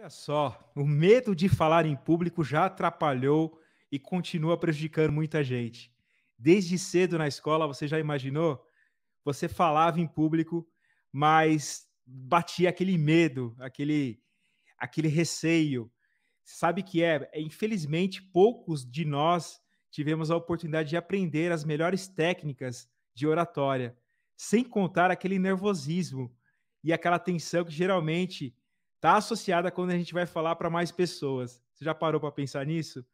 Olha só, o medo de falar em público já atrapalhou e continua prejudicando muita gente. Desde cedo na escola, você já imaginou? Você falava em público, mas batia aquele medo, aquele, aquele receio. Sabe que é, é infelizmente, poucos de nós tivemos a oportunidade de aprender as melhores técnicas de oratória, sem contar aquele nervosismo e aquela tensão que geralmente está associada quando a gente vai falar para mais pessoas. Você já parou para pensar nisso?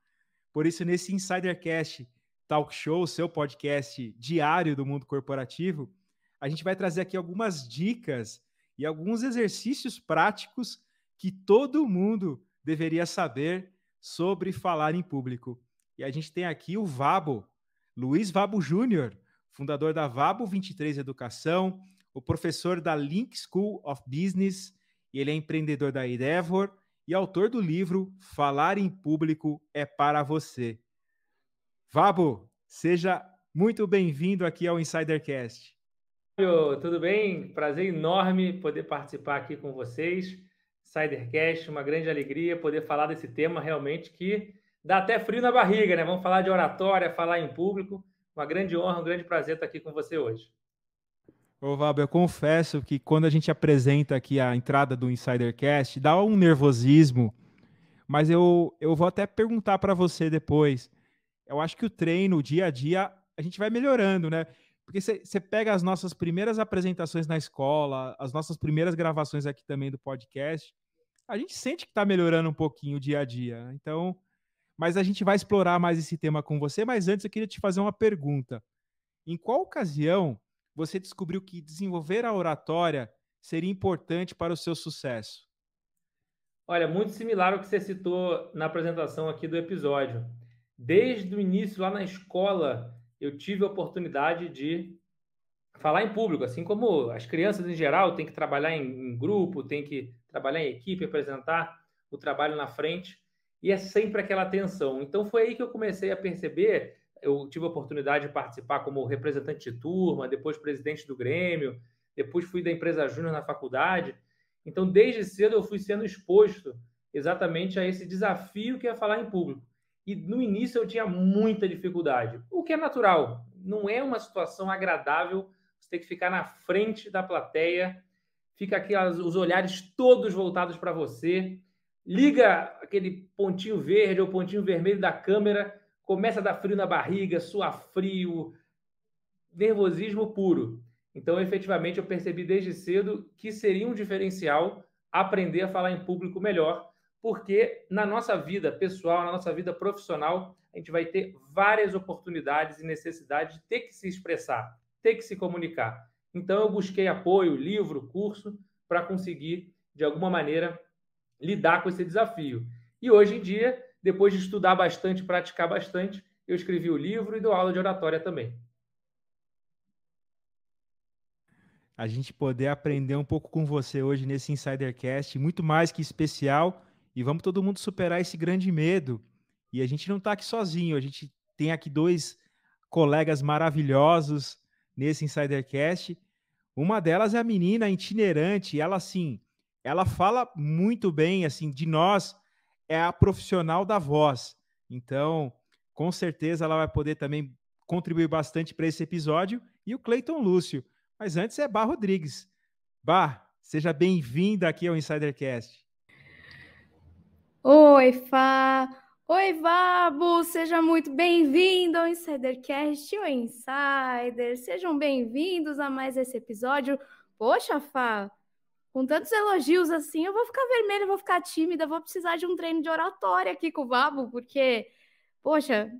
Por isso, nesse Insidercast Talk Show, seu podcast diário do mundo corporativo, a gente vai trazer aqui algumas dicas e alguns exercícios práticos que todo mundo deveria saber sobre falar em público. E a gente tem aqui o Vabo, Luiz Vabo Júnior, fundador da Vabo 23 Educação, o professor da Link School of Business, e ele é empreendedor da Endeavor e autor do livro Falar em Público é para você. Vabo, seja muito bem-vindo aqui ao Insidercast. Tudo bem? Prazer enorme poder participar aqui com vocês. Insidercast, uma grande alegria poder falar desse tema realmente que dá até frio na barriga, né? Vamos falar de oratória, falar em público. Uma grande honra, um grande prazer estar aqui com você hoje. Ô, Vab, eu confesso que quando a gente apresenta aqui a entrada do Insidercast, dá um nervosismo, mas eu, eu vou até perguntar para você depois. Eu acho que o treino, o dia a dia, a gente vai melhorando, né? Porque você pega as nossas primeiras apresentações na escola, as nossas primeiras gravações aqui também do podcast, a gente sente que está melhorando um pouquinho o dia a dia. Então, mas a gente vai explorar mais esse tema com você. Mas antes eu queria te fazer uma pergunta. Em qual ocasião você descobriu que desenvolver a oratória seria importante para o seu sucesso? Olha, muito similar ao que você citou na apresentação aqui do episódio. Desde o início, lá na escola, eu tive a oportunidade de falar em público, assim como as crianças em geral têm que trabalhar em grupo, têm que trabalhar em equipe, apresentar o trabalho na frente, e é sempre aquela tensão. Então foi aí que eu comecei a perceber eu tive a oportunidade de participar como representante de turma, depois presidente do Grêmio, depois fui da empresa júnior na faculdade. Então, desde cedo eu fui sendo exposto exatamente a esse desafio que é falar em público. E no início eu tinha muita dificuldade, o que é natural. Não é uma situação agradável você ter que ficar na frente da plateia, fica aqui os olhares todos voltados para você, liga aquele pontinho verde ou pontinho vermelho da câmera começa a dar frio na barriga, suar frio, nervosismo puro. Então, efetivamente, eu percebi desde cedo que seria um diferencial aprender a falar em público melhor, porque na nossa vida pessoal, na nossa vida profissional, a gente vai ter várias oportunidades e necessidade de ter que se expressar, ter que se comunicar. Então, eu busquei apoio, livro, curso, para conseguir, de alguma maneira, lidar com esse desafio. E hoje em dia, depois de estudar bastante, praticar bastante, eu escrevi o livro e dou aula de oratória também. A gente poder aprender um pouco com você hoje nesse Insidercast, muito mais que especial. E vamos todo mundo superar esse grande medo. E a gente não está aqui sozinho, a gente tem aqui dois colegas maravilhosos nesse Insidercast. Uma delas é a menina itinerante, ela assim, ela fala muito bem assim de nós é a profissional da voz. Então, com certeza ela vai poder também contribuir bastante para esse episódio. E o Cleiton Lúcio. Mas antes é Bar Rodrigues. Bar, seja bem-vinda aqui ao Insidercast. Oi, Fá. Oi, Vabo! Seja muito bem-vindo ao Insidercast, o Insider. Sejam bem-vindos a mais esse episódio. Poxa, Fá, com tantos elogios assim, eu vou ficar vermelha, vou ficar tímida, vou precisar de um treino de oratória aqui com o Babo, porque, poxa,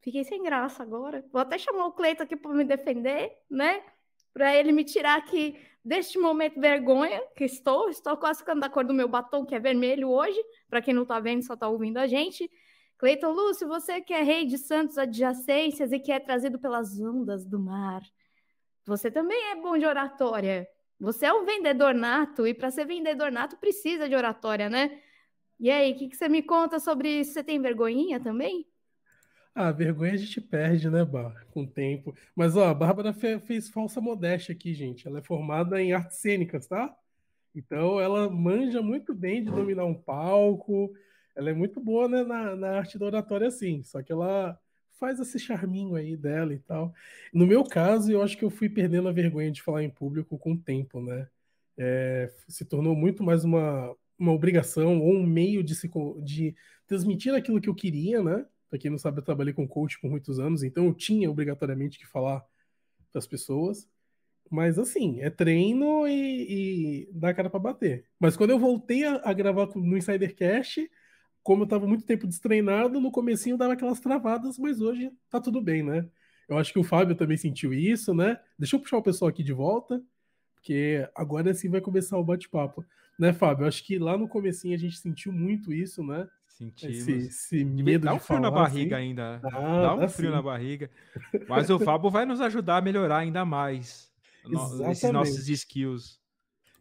fiquei sem graça agora. Vou até chamar o Cleito aqui para me defender, né? Para ele me tirar aqui deste momento vergonha que estou. Estou quase ficando da cor do meu batom, que é vermelho hoje. Para quem não está vendo, só está ouvindo a gente. Cleiton Lúcio, você que é rei de Santos adjacências e que é trazido pelas ondas do mar. Você também é bom de oratória. Você é um vendedor nato, e para ser vendedor nato precisa de oratória, né? E aí, o que, que, você me conta sobre isso? Você tem vergonhinha também? Ah, vergonha a gente perde, né, Bar, com o tempo. Mas, ó, a Bárbara fez falsa modéstia aqui, gente. Ela é formada em artes cênicas, tá? Então, ela manja muito bem de dominar um palco. Ela é muito boa né, na, na arte da oratória, sim. Só que ela faz esse charminho aí dela e tal. No meu caso, eu acho que eu fui perdendo a vergonha de falar em público com o tempo, né? É, se tornou muito mais uma, uma obrigação ou um meio de, se, de transmitir aquilo que eu queria, né? Para quem não sabe, eu trabalhei com coach por muitos anos, então eu tinha obrigatoriamente que falar para as pessoas. Mas assim, é treino e, e dá cara para bater. Mas quando eu voltei a, a gravar no Insidercast, como eu estava muito tempo destreinado, no comecinho dava aquelas travadas, mas hoje tá tudo bem, né? Eu acho que o Fábio também sentiu isso, né? Deixa eu puxar o pessoal aqui de volta, porque agora sim vai começar o bate-papo. Né, Fábio? Eu acho que lá no comecinho a gente sentiu muito isso, né? Sentimos. Esse, esse medo Dá um frio falar, na assim. barriga assim. ainda. Né? Ah, Dá, um frio sim. na barriga. Mas o Fábio vai nos ajudar a melhorar ainda mais Exatamente. esses nossos skills.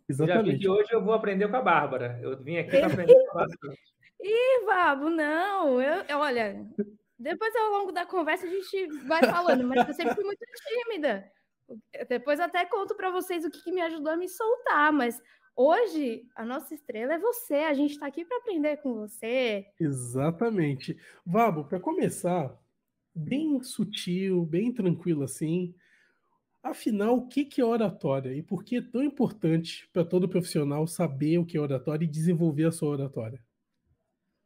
Exatamente. Já vi que hoje eu vou aprender com a Bárbara. Eu vim aqui para aprender com a Bárbara. Ih, Babo, não. Eu, olha, depois ao longo da conversa a gente vai falando, mas eu sempre fui muito tímida. Depois até conto para vocês o que, que, me ajudou a me soltar, mas hoje a nossa estrela é você. A gente está aqui para aprender com você. Exatamente. Vabo, para começar, bem sutil, bem tranquilo assim. Afinal, o que é oratória e por que é tão importante para todo profissional saber o que é oratória e desenvolver a sua oratória?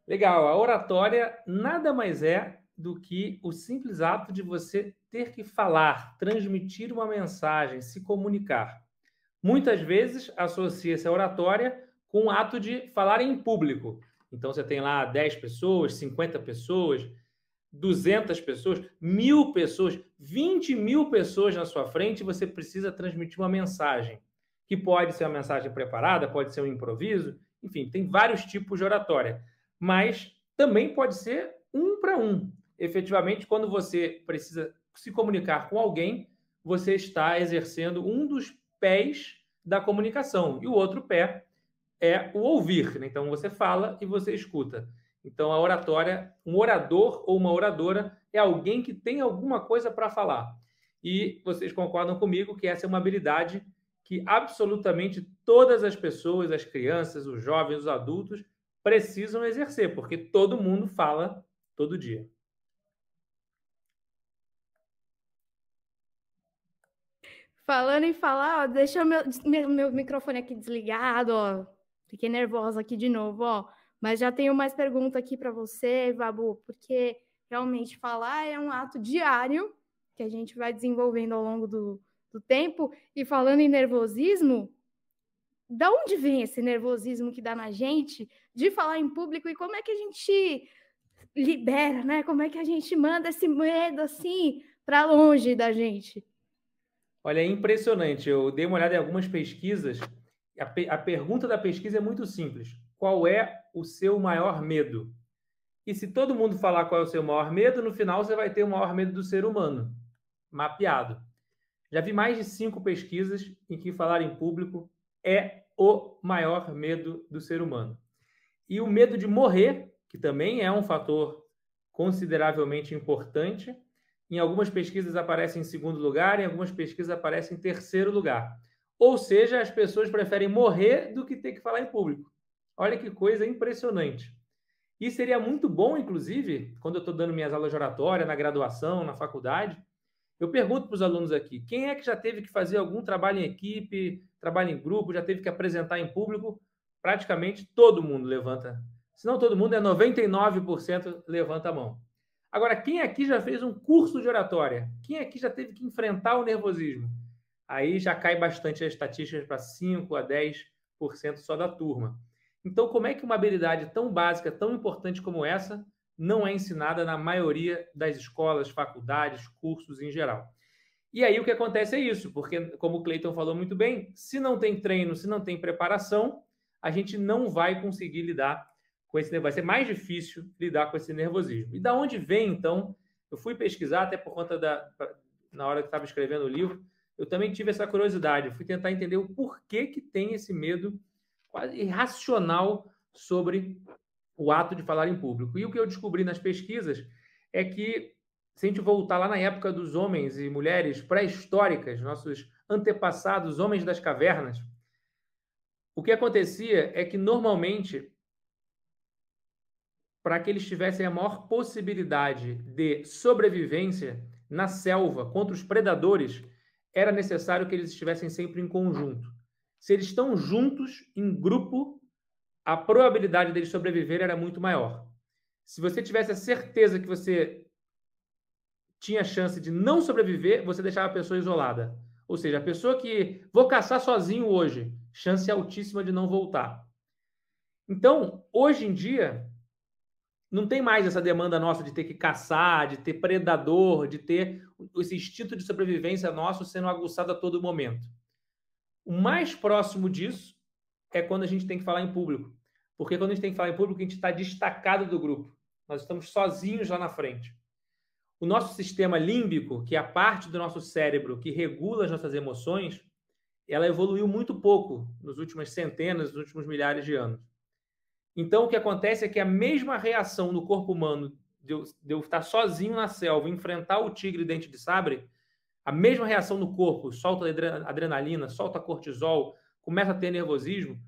Legal, a oratória nada mais é do que o simples ato de você ter que falar, transmitir uma mensagem, se comunicar. Muitas vezes associa-se a oratória com o ato de falar em público. Então você tem lá 10 pessoas, 50 pessoas, 200 pessoas, mil pessoas, 20 mil pessoas na sua frente, e você precisa transmitir uma mensagem, que pode ser uma mensagem preparada, pode ser um improviso, enfim, tem vários tipos de oratória mas também pode ser um para um. Efetivamente, quando você precisa se comunicar com alguém, você está exercendo um dos pés da comunicação e o outro pé é o ouvir. Né? Então você fala e você escuta. Então a oratória, um orador ou uma oradora é alguém que tem alguma coisa para falar. E vocês concordam comigo que essa é uma habilidade que absolutamente todas as pessoas, as crianças, os jovens, os adultos, precisam exercer, porque todo mundo fala todo dia. Falando em falar, ó, deixa meu, meu microfone aqui desligado, ó. Fiquei nervosa aqui de novo, ó. Mas já tenho mais pergunta aqui para você, Babu, porque realmente falar é um ato diário que a gente vai desenvolvendo ao longo do, do tempo. E falando em nervosismo, da onde vem esse nervosismo que dá na gente? de falar em público e como é que a gente libera, né? Como é que a gente manda esse medo assim para longe da gente? Olha, é impressionante. Eu dei uma olhada em algumas pesquisas. A, pe a pergunta da pesquisa é muito simples: qual é o seu maior medo? E se todo mundo falar qual é o seu maior medo, no final você vai ter o maior medo do ser humano mapeado. Já vi mais de cinco pesquisas em que falar em público é o maior medo do ser humano. E o medo de morrer, que também é um fator consideravelmente importante. Em algumas pesquisas aparece em segundo lugar, em algumas pesquisas aparece em terceiro lugar. Ou seja, as pessoas preferem morrer do que ter que falar em público. Olha que coisa impressionante. E seria muito bom, inclusive, quando eu estou dando minhas aulas de oratória, na graduação, na faculdade, eu pergunto para os alunos aqui: quem é que já teve que fazer algum trabalho em equipe, trabalho em grupo, já teve que apresentar em público praticamente todo mundo levanta. Se não todo mundo, é 99% levanta a mão. Agora, quem aqui já fez um curso de oratória? Quem aqui já teve que enfrentar o nervosismo? Aí já cai bastante as estatísticas para 5 a 10% só da turma. Então, como é que uma habilidade tão básica, tão importante como essa, não é ensinada na maioria das escolas, faculdades, cursos em geral? E aí o que acontece é isso, porque, como o Cleiton falou muito bem, se não tem treino, se não tem preparação, a gente não vai conseguir lidar com esse vai ser mais difícil lidar com esse nervosismo. E da onde vem então? Eu fui pesquisar até por conta da na hora que estava escrevendo o livro, eu também tive essa curiosidade, fui tentar entender o porquê que tem esse medo quase irracional sobre o ato de falar em público. E o que eu descobri nas pesquisas é que se a gente voltar lá na época dos homens e mulheres pré-históricas, nossos antepassados, homens das cavernas, o que acontecia é que, normalmente, para que eles tivessem a maior possibilidade de sobrevivência na selva contra os predadores, era necessário que eles estivessem sempre em conjunto. Se eles estão juntos, em grupo, a probabilidade deles sobreviver era muito maior. Se você tivesse a certeza que você tinha chance de não sobreviver, você deixava a pessoa isolada. Ou seja, a pessoa que vou caçar sozinho hoje, chance altíssima de não voltar. Então, hoje em dia, não tem mais essa demanda nossa de ter que caçar, de ter predador, de ter esse instinto de sobrevivência nosso sendo aguçado a todo momento. O mais próximo disso é quando a gente tem que falar em público. Porque quando a gente tem que falar em público, a gente está destacado do grupo. Nós estamos sozinhos lá na frente. O nosso sistema límbico, que é a parte do nosso cérebro que regula as nossas emoções, ela evoluiu muito pouco nos últimas centenas, nos últimos milhares de anos. Então, o que acontece é que a mesma reação no corpo humano de eu, de eu estar sozinho na selva, enfrentar o tigre dente de sabre, a mesma reação no corpo, solta adrenalina, solta cortisol, começa a ter nervosismo,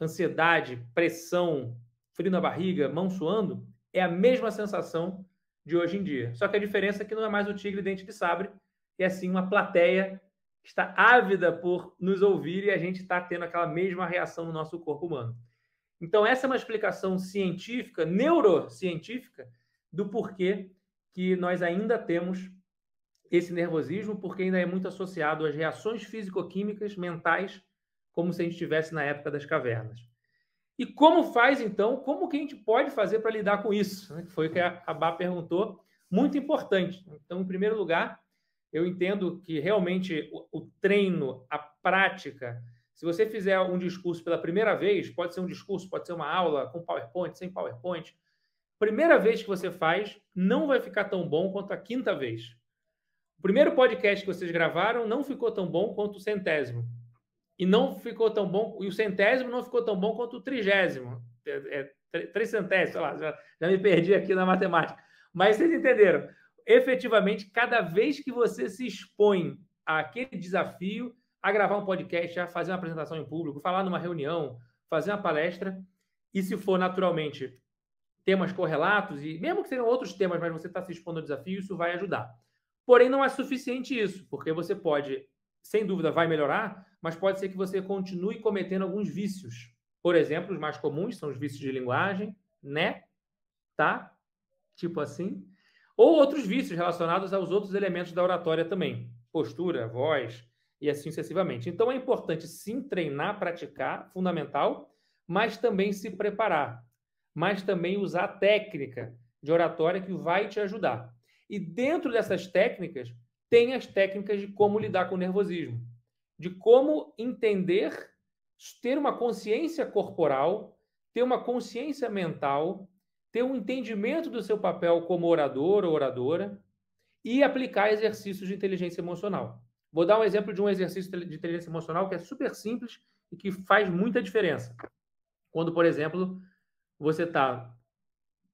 ansiedade, pressão, frio na barriga, mão suando, é a mesma sensação de hoje em dia. Só que a diferença é que não é mais o tigre dente de sabre, e é sim uma plateia está ávida por nos ouvir e a gente está tendo aquela mesma reação no nosso corpo humano. Então, essa é uma explicação científica, neurocientífica, do porquê que nós ainda temos esse nervosismo, porque ainda é muito associado às reações físico-químicas mentais, como se a gente estivesse na época das cavernas. E como faz, então, como que a gente pode fazer para lidar com isso? Né? Foi o que a Abá perguntou, muito importante. Então, em primeiro lugar, eu entendo que realmente o, o treino, a prática, se você fizer um discurso pela primeira vez, pode ser um discurso, pode ser uma aula com PowerPoint, sem PowerPoint. Primeira vez que você faz, não vai ficar tão bom quanto a quinta vez. O primeiro podcast que vocês gravaram não ficou tão bom quanto o centésimo. E não ficou tão bom, e o centésimo não ficou tão bom quanto o trigésimo. É, é, três centésimos, sei lá, já, já me perdi aqui na matemática. Mas vocês entenderam efetivamente, cada vez que você se expõe àquele desafio, a gravar um podcast, a fazer uma apresentação em público, falar numa reunião, fazer uma palestra, e se for naturalmente temas correlatos, e mesmo que sejam outros temas, mas você está se expondo ao desafio, isso vai ajudar. Porém, não é suficiente isso, porque você pode, sem dúvida, vai melhorar, mas pode ser que você continue cometendo alguns vícios. Por exemplo, os mais comuns são os vícios de linguagem, né? Tá? Tipo assim. Ou outros vícios relacionados aos outros elementos da oratória também, postura, voz e assim sucessivamente. Então é importante sim treinar, praticar, fundamental, mas também se preparar, mas também usar a técnica de oratória que vai te ajudar. E dentro dessas técnicas, tem as técnicas de como lidar com o nervosismo, de como entender, ter uma consciência corporal, ter uma consciência mental ter um entendimento do seu papel como orador ou oradora e aplicar exercícios de inteligência emocional. Vou dar um exemplo de um exercício de inteligência emocional que é super simples e que faz muita diferença. Quando, por exemplo, você está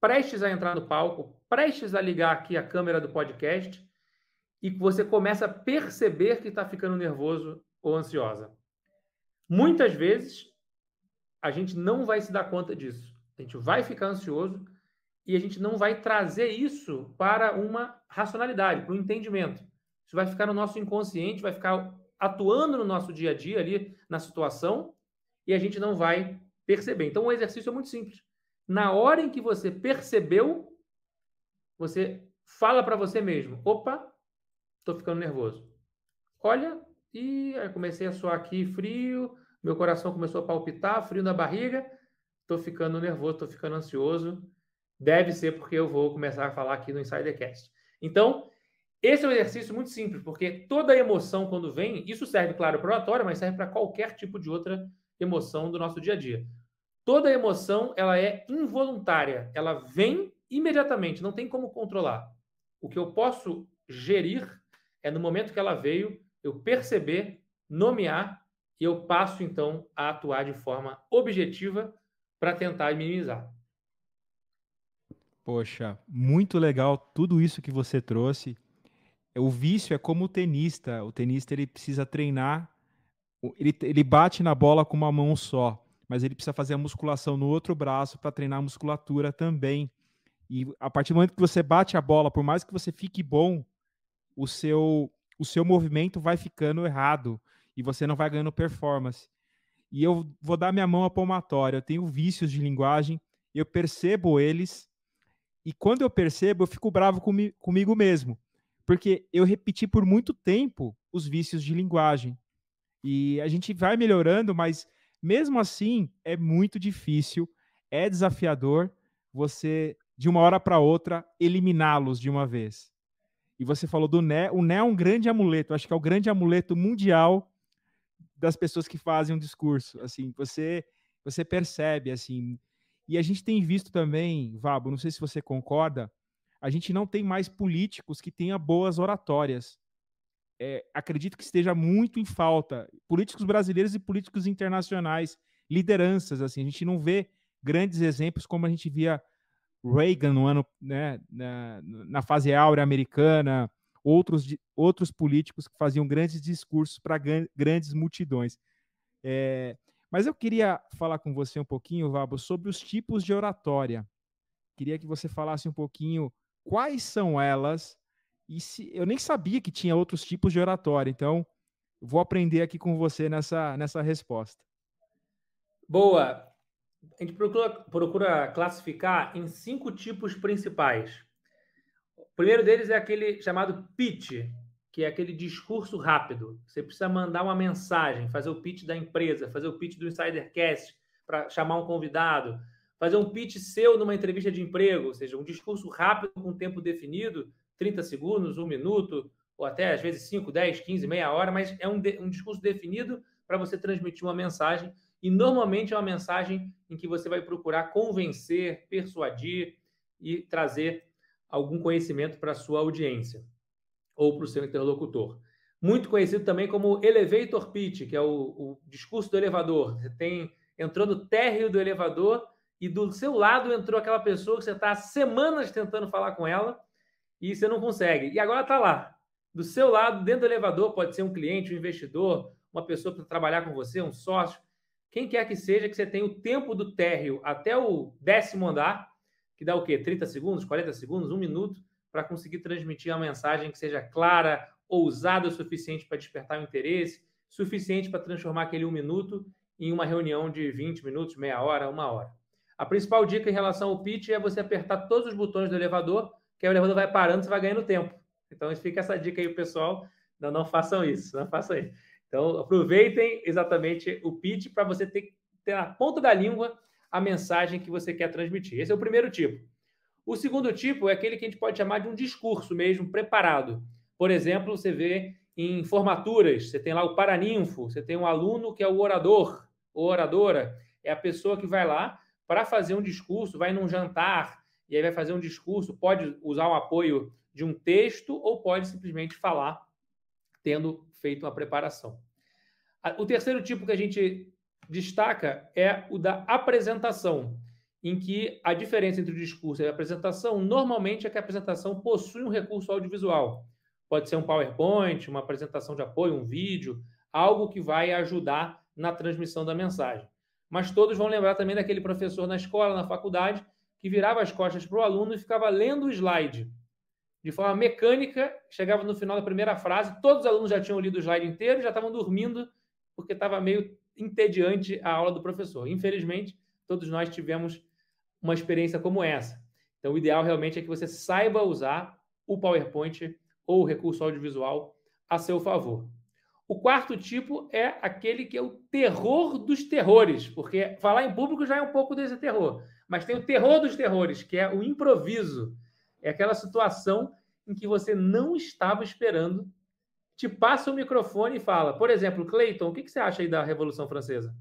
prestes a entrar no palco, prestes a ligar aqui a câmera do podcast e você começa a perceber que está ficando nervoso ou ansiosa. Muitas vezes a gente não vai se dar conta disso. A gente vai ficar ansioso e a gente não vai trazer isso para uma racionalidade, para um entendimento. Isso vai ficar no nosso inconsciente, vai ficar atuando no nosso dia a dia ali na situação e a gente não vai perceber. Então o exercício é muito simples. Na hora em que você percebeu, você fala para você mesmo: opa, estou ficando nervoso. Olha, e comecei a suar aqui frio, meu coração começou a palpitar, frio na barriga tô ficando nervoso, tô ficando ansioso. Deve ser porque eu vou começar a falar aqui no Insidercast. Então, esse é um exercício muito simples, porque toda emoção quando vem, isso serve, claro, para o oratório, mas serve para qualquer tipo de outra emoção do nosso dia a dia. Toda emoção, ela é involuntária, ela vem imediatamente, não tem como controlar. O que eu posso gerir é no momento que ela veio, eu perceber, nomear e eu passo então a atuar de forma objetiva para tentar minimizar. Poxa, muito legal tudo isso que você trouxe. O vício é como o tenista. O tenista ele precisa treinar, ele, ele bate na bola com uma mão só, mas ele precisa fazer a musculação no outro braço para treinar a musculatura também. E a partir do momento que você bate a bola, por mais que você fique bom, o seu, o seu movimento vai ficando errado e você não vai ganhando performance e eu vou dar minha mão à palmatória. Eu tenho vícios de linguagem, eu percebo eles, e quando eu percebo, eu fico bravo comi comigo mesmo, porque eu repeti por muito tempo os vícios de linguagem. E a gente vai melhorando, mas mesmo assim é muito difícil, é desafiador você, de uma hora para outra, eliminá-los de uma vez. E você falou do Né, o Né é um grande amuleto, acho que é o grande amuleto mundial das pessoas que fazem um discurso, assim, você você percebe assim. E a gente tem visto também, Vabo, não sei se você concorda, a gente não tem mais políticos que tenham boas oratórias. É, acredito que esteja muito em falta políticos brasileiros e políticos internacionais, lideranças assim. A gente não vê grandes exemplos como a gente via Reagan no ano, né, na, na fase áurea americana, outros, outros políticos que faziam grandes discursos para grandes multidões. É, mas eu queria falar com você um pouquinho, Vabo, sobre os tipos de oratória. Queria que você falasse um pouquinho quais são elas. E se eu nem sabia que tinha outros tipos de oratória, então vou aprender aqui com você nessa, nessa resposta. Boa. A gente procura, procura classificar em cinco tipos principais primeiro deles é aquele chamado pitch, que é aquele discurso rápido. Você precisa mandar uma mensagem, fazer o pitch da empresa, fazer o pitch do Insidercast para chamar um convidado, fazer um pitch seu numa entrevista de emprego, ou seja, um discurso rápido com tempo definido, 30 segundos, um minuto, ou até às vezes 5, 10, 15, meia hora, mas é um, de, um discurso definido para você transmitir uma mensagem. E normalmente é uma mensagem em que você vai procurar convencer, persuadir e trazer algum conhecimento para a sua audiência ou para o seu interlocutor. Muito conhecido também como elevator pitch, que é o, o discurso do elevador. Você tem entrou no térreo do elevador e do seu lado entrou aquela pessoa que você está há semanas tentando falar com ela e você não consegue. E agora está lá. Do seu lado, dentro do elevador, pode ser um cliente, um investidor, uma pessoa para trabalhar com você, um sócio, quem quer que seja, que você tem o tempo do térreo até o décimo andar que dá o quê? 30 segundos, 40 segundos, um minuto, para conseguir transmitir a mensagem que seja clara, ousada o suficiente para despertar o interesse, suficiente para transformar aquele um minuto em uma reunião de 20 minutos, meia hora, uma hora. A principal dica em relação ao pitch é você apertar todos os botões do elevador, que aí o elevador vai parando, você vai ganhando tempo. Então, fica essa dica aí, pessoal. Não, não façam isso, não façam isso. Então, aproveitem exatamente o pitch para você ter, ter na ponta da língua a mensagem que você quer transmitir. Esse é o primeiro tipo. O segundo tipo é aquele que a gente pode chamar de um discurso mesmo preparado. Por exemplo, você vê em formaturas, você tem lá o paraninfo, você tem um aluno que é o orador ou oradora, é a pessoa que vai lá para fazer um discurso, vai num jantar e aí vai fazer um discurso, pode usar o apoio de um texto ou pode simplesmente falar tendo feito uma preparação. O terceiro tipo que a gente destaca é o da apresentação, em que a diferença entre o discurso e a apresentação normalmente é que a apresentação possui um recurso audiovisual. Pode ser um PowerPoint, uma apresentação de apoio, um vídeo, algo que vai ajudar na transmissão da mensagem. Mas todos vão lembrar também daquele professor na escola, na faculdade, que virava as costas para o aluno e ficava lendo o slide. De forma mecânica, chegava no final da primeira frase, todos os alunos já tinham lido o slide inteiro, e já estavam dormindo, porque estava meio entediante a aula do professor. Infelizmente, todos nós tivemos uma experiência como essa. Então, o ideal realmente é que você saiba usar o PowerPoint ou o recurso audiovisual a seu favor. O quarto tipo é aquele que é o terror dos terrores, porque falar em público já é um pouco desse terror, mas tem o terror dos terrores, que é o improviso. É aquela situação em que você não estava esperando te passa o microfone e fala. Por exemplo, Clayton, o que, que você acha aí da Revolução Francesa?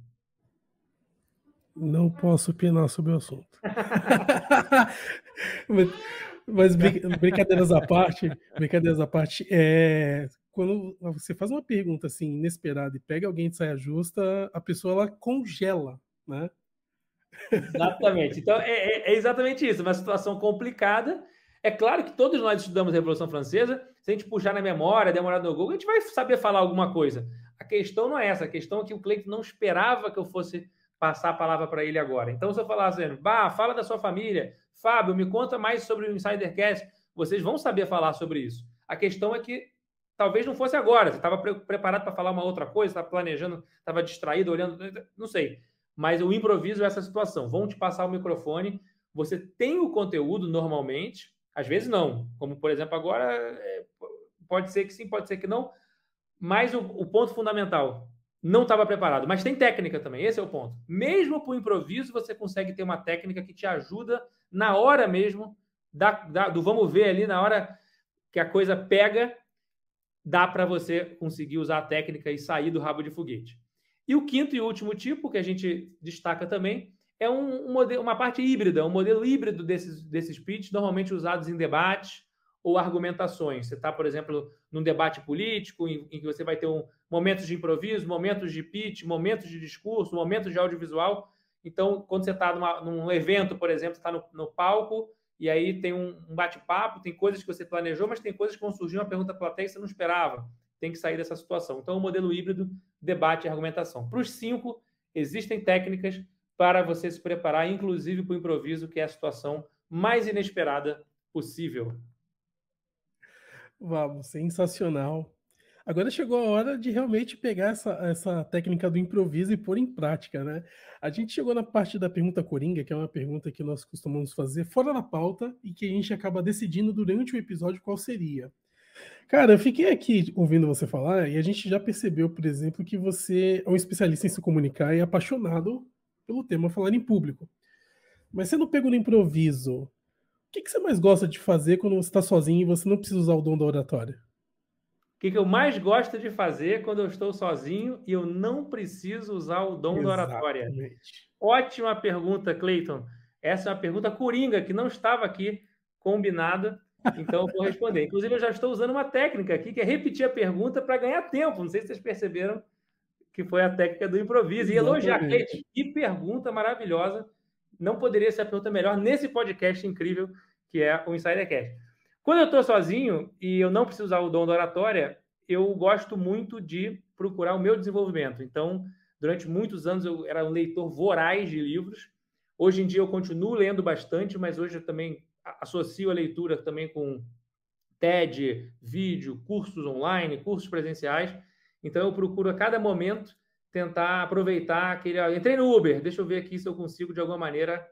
Não posso opinar sobre o assunto. mas, mas brincadeiras à parte, brincadeiras à parte, é, quando você faz uma pergunta assim inesperada e pega alguém de saia justa, a pessoa ela congela, né? Exatamente. Então é, é, é exatamente isso, é uma situação complicada é claro que todos nós estudamos a Revolução Francesa, se a gente puxar na memória, demorar no Google, a gente vai saber falar alguma coisa. A questão não é essa, a questão é que o cliente não esperava que eu fosse passar a palavra para ele agora. Então, se eu falar assim, bah, fala da sua família, Fábio, me conta mais sobre o Insidercast, vocês vão saber falar sobre isso. A questão é que talvez não fosse agora, você estava pre preparado para falar uma outra coisa, estava planejando, estava distraído, olhando, não sei. Mas o improviso é essa situação. Vão te passar o microfone, você tem o conteúdo normalmente, às vezes não. Como, por exemplo, agora, é, pode ser que sim, pode ser que não. Mas o, o ponto fundamental, não estava preparado. Mas tem técnica também, esse é o ponto. Mesmo para o improviso, você consegue ter uma técnica que te ajuda na hora mesmo, da, da do vamos ver ali, na hora que a coisa pega, dá para você conseguir usar a técnica e sair do rabo de foguete. E o quinto e último tipo que a gente destaca também é um, um modelo, uma parte híbrida, um modelo híbrido desses, desses pitches, normalmente usados em debates ou argumentações. Você está, por exemplo, num debate político, em, em que você vai ter um, momentos de improviso, momentos de pitch, momentos de discurso, momentos de audiovisual. Então, quando você está num evento, por exemplo, está no, no, palco, e aí tem um, um bate-papo, tem coisas que você planejou, mas tem coisas que vão surgir uma pergunta plateia que você não esperava. Tem que sair dessa situação. Então, o é modelo híbrido, debate e argumentação. Para os cinco, existem técnicas para você se preparar, inclusive para o improviso, que é a situação mais inesperada possível. Vamos, sensacional. Agora chegou a hora de realmente pegar essa, essa técnica do improviso e pôr em prática, né? A gente chegou na parte da pergunta coringa, que é uma pergunta que nós costumamos fazer fora da pauta e que a gente acaba decidindo durante o episódio qual seria. Cara, eu fiquei aqui ouvindo você falar e a gente já percebeu, por exemplo, que você é um especialista em se comunicar e é apaixonado pelo tema é falar em público. Mas sendo pego no improviso, o que, que você mais gosta de fazer quando você está sozinho e você não precisa usar o dom da oratória? O que, que, eu mais gosto de fazer quando eu estou sozinho e eu não preciso usar o dom Exatamente. da oratória? Ótima pergunta, Cleiton. Essa é uma pergunta coringa que não estava aqui combinada, então eu vou responder. Inclusive, eu já estou usando uma técnica aqui que é repetir a pergunta para ganhar tempo. Não sei se vocês perceberam que foi a técnica do improviso. E elogiar, Cleide, que pergunta maravilhosa. Não poderia ser a pergunta melhor nesse podcast incrível que é o Insidercast. Quando eu estou sozinho e eu não preciso usar o dom da oratória, eu gosto muito de procurar o meu desenvolvimento. Então, durante muitos anos eu era um leitor voraz de livros. Hoje em dia eu continuo lendo bastante, mas hoje eu também associo a leitura também com TED, vídeo, cursos online, cursos presenciais. Então eu procuro a cada momento tentar aproveitar aquele. Entrei no Uber, deixa eu ver aqui se eu consigo de alguma maneira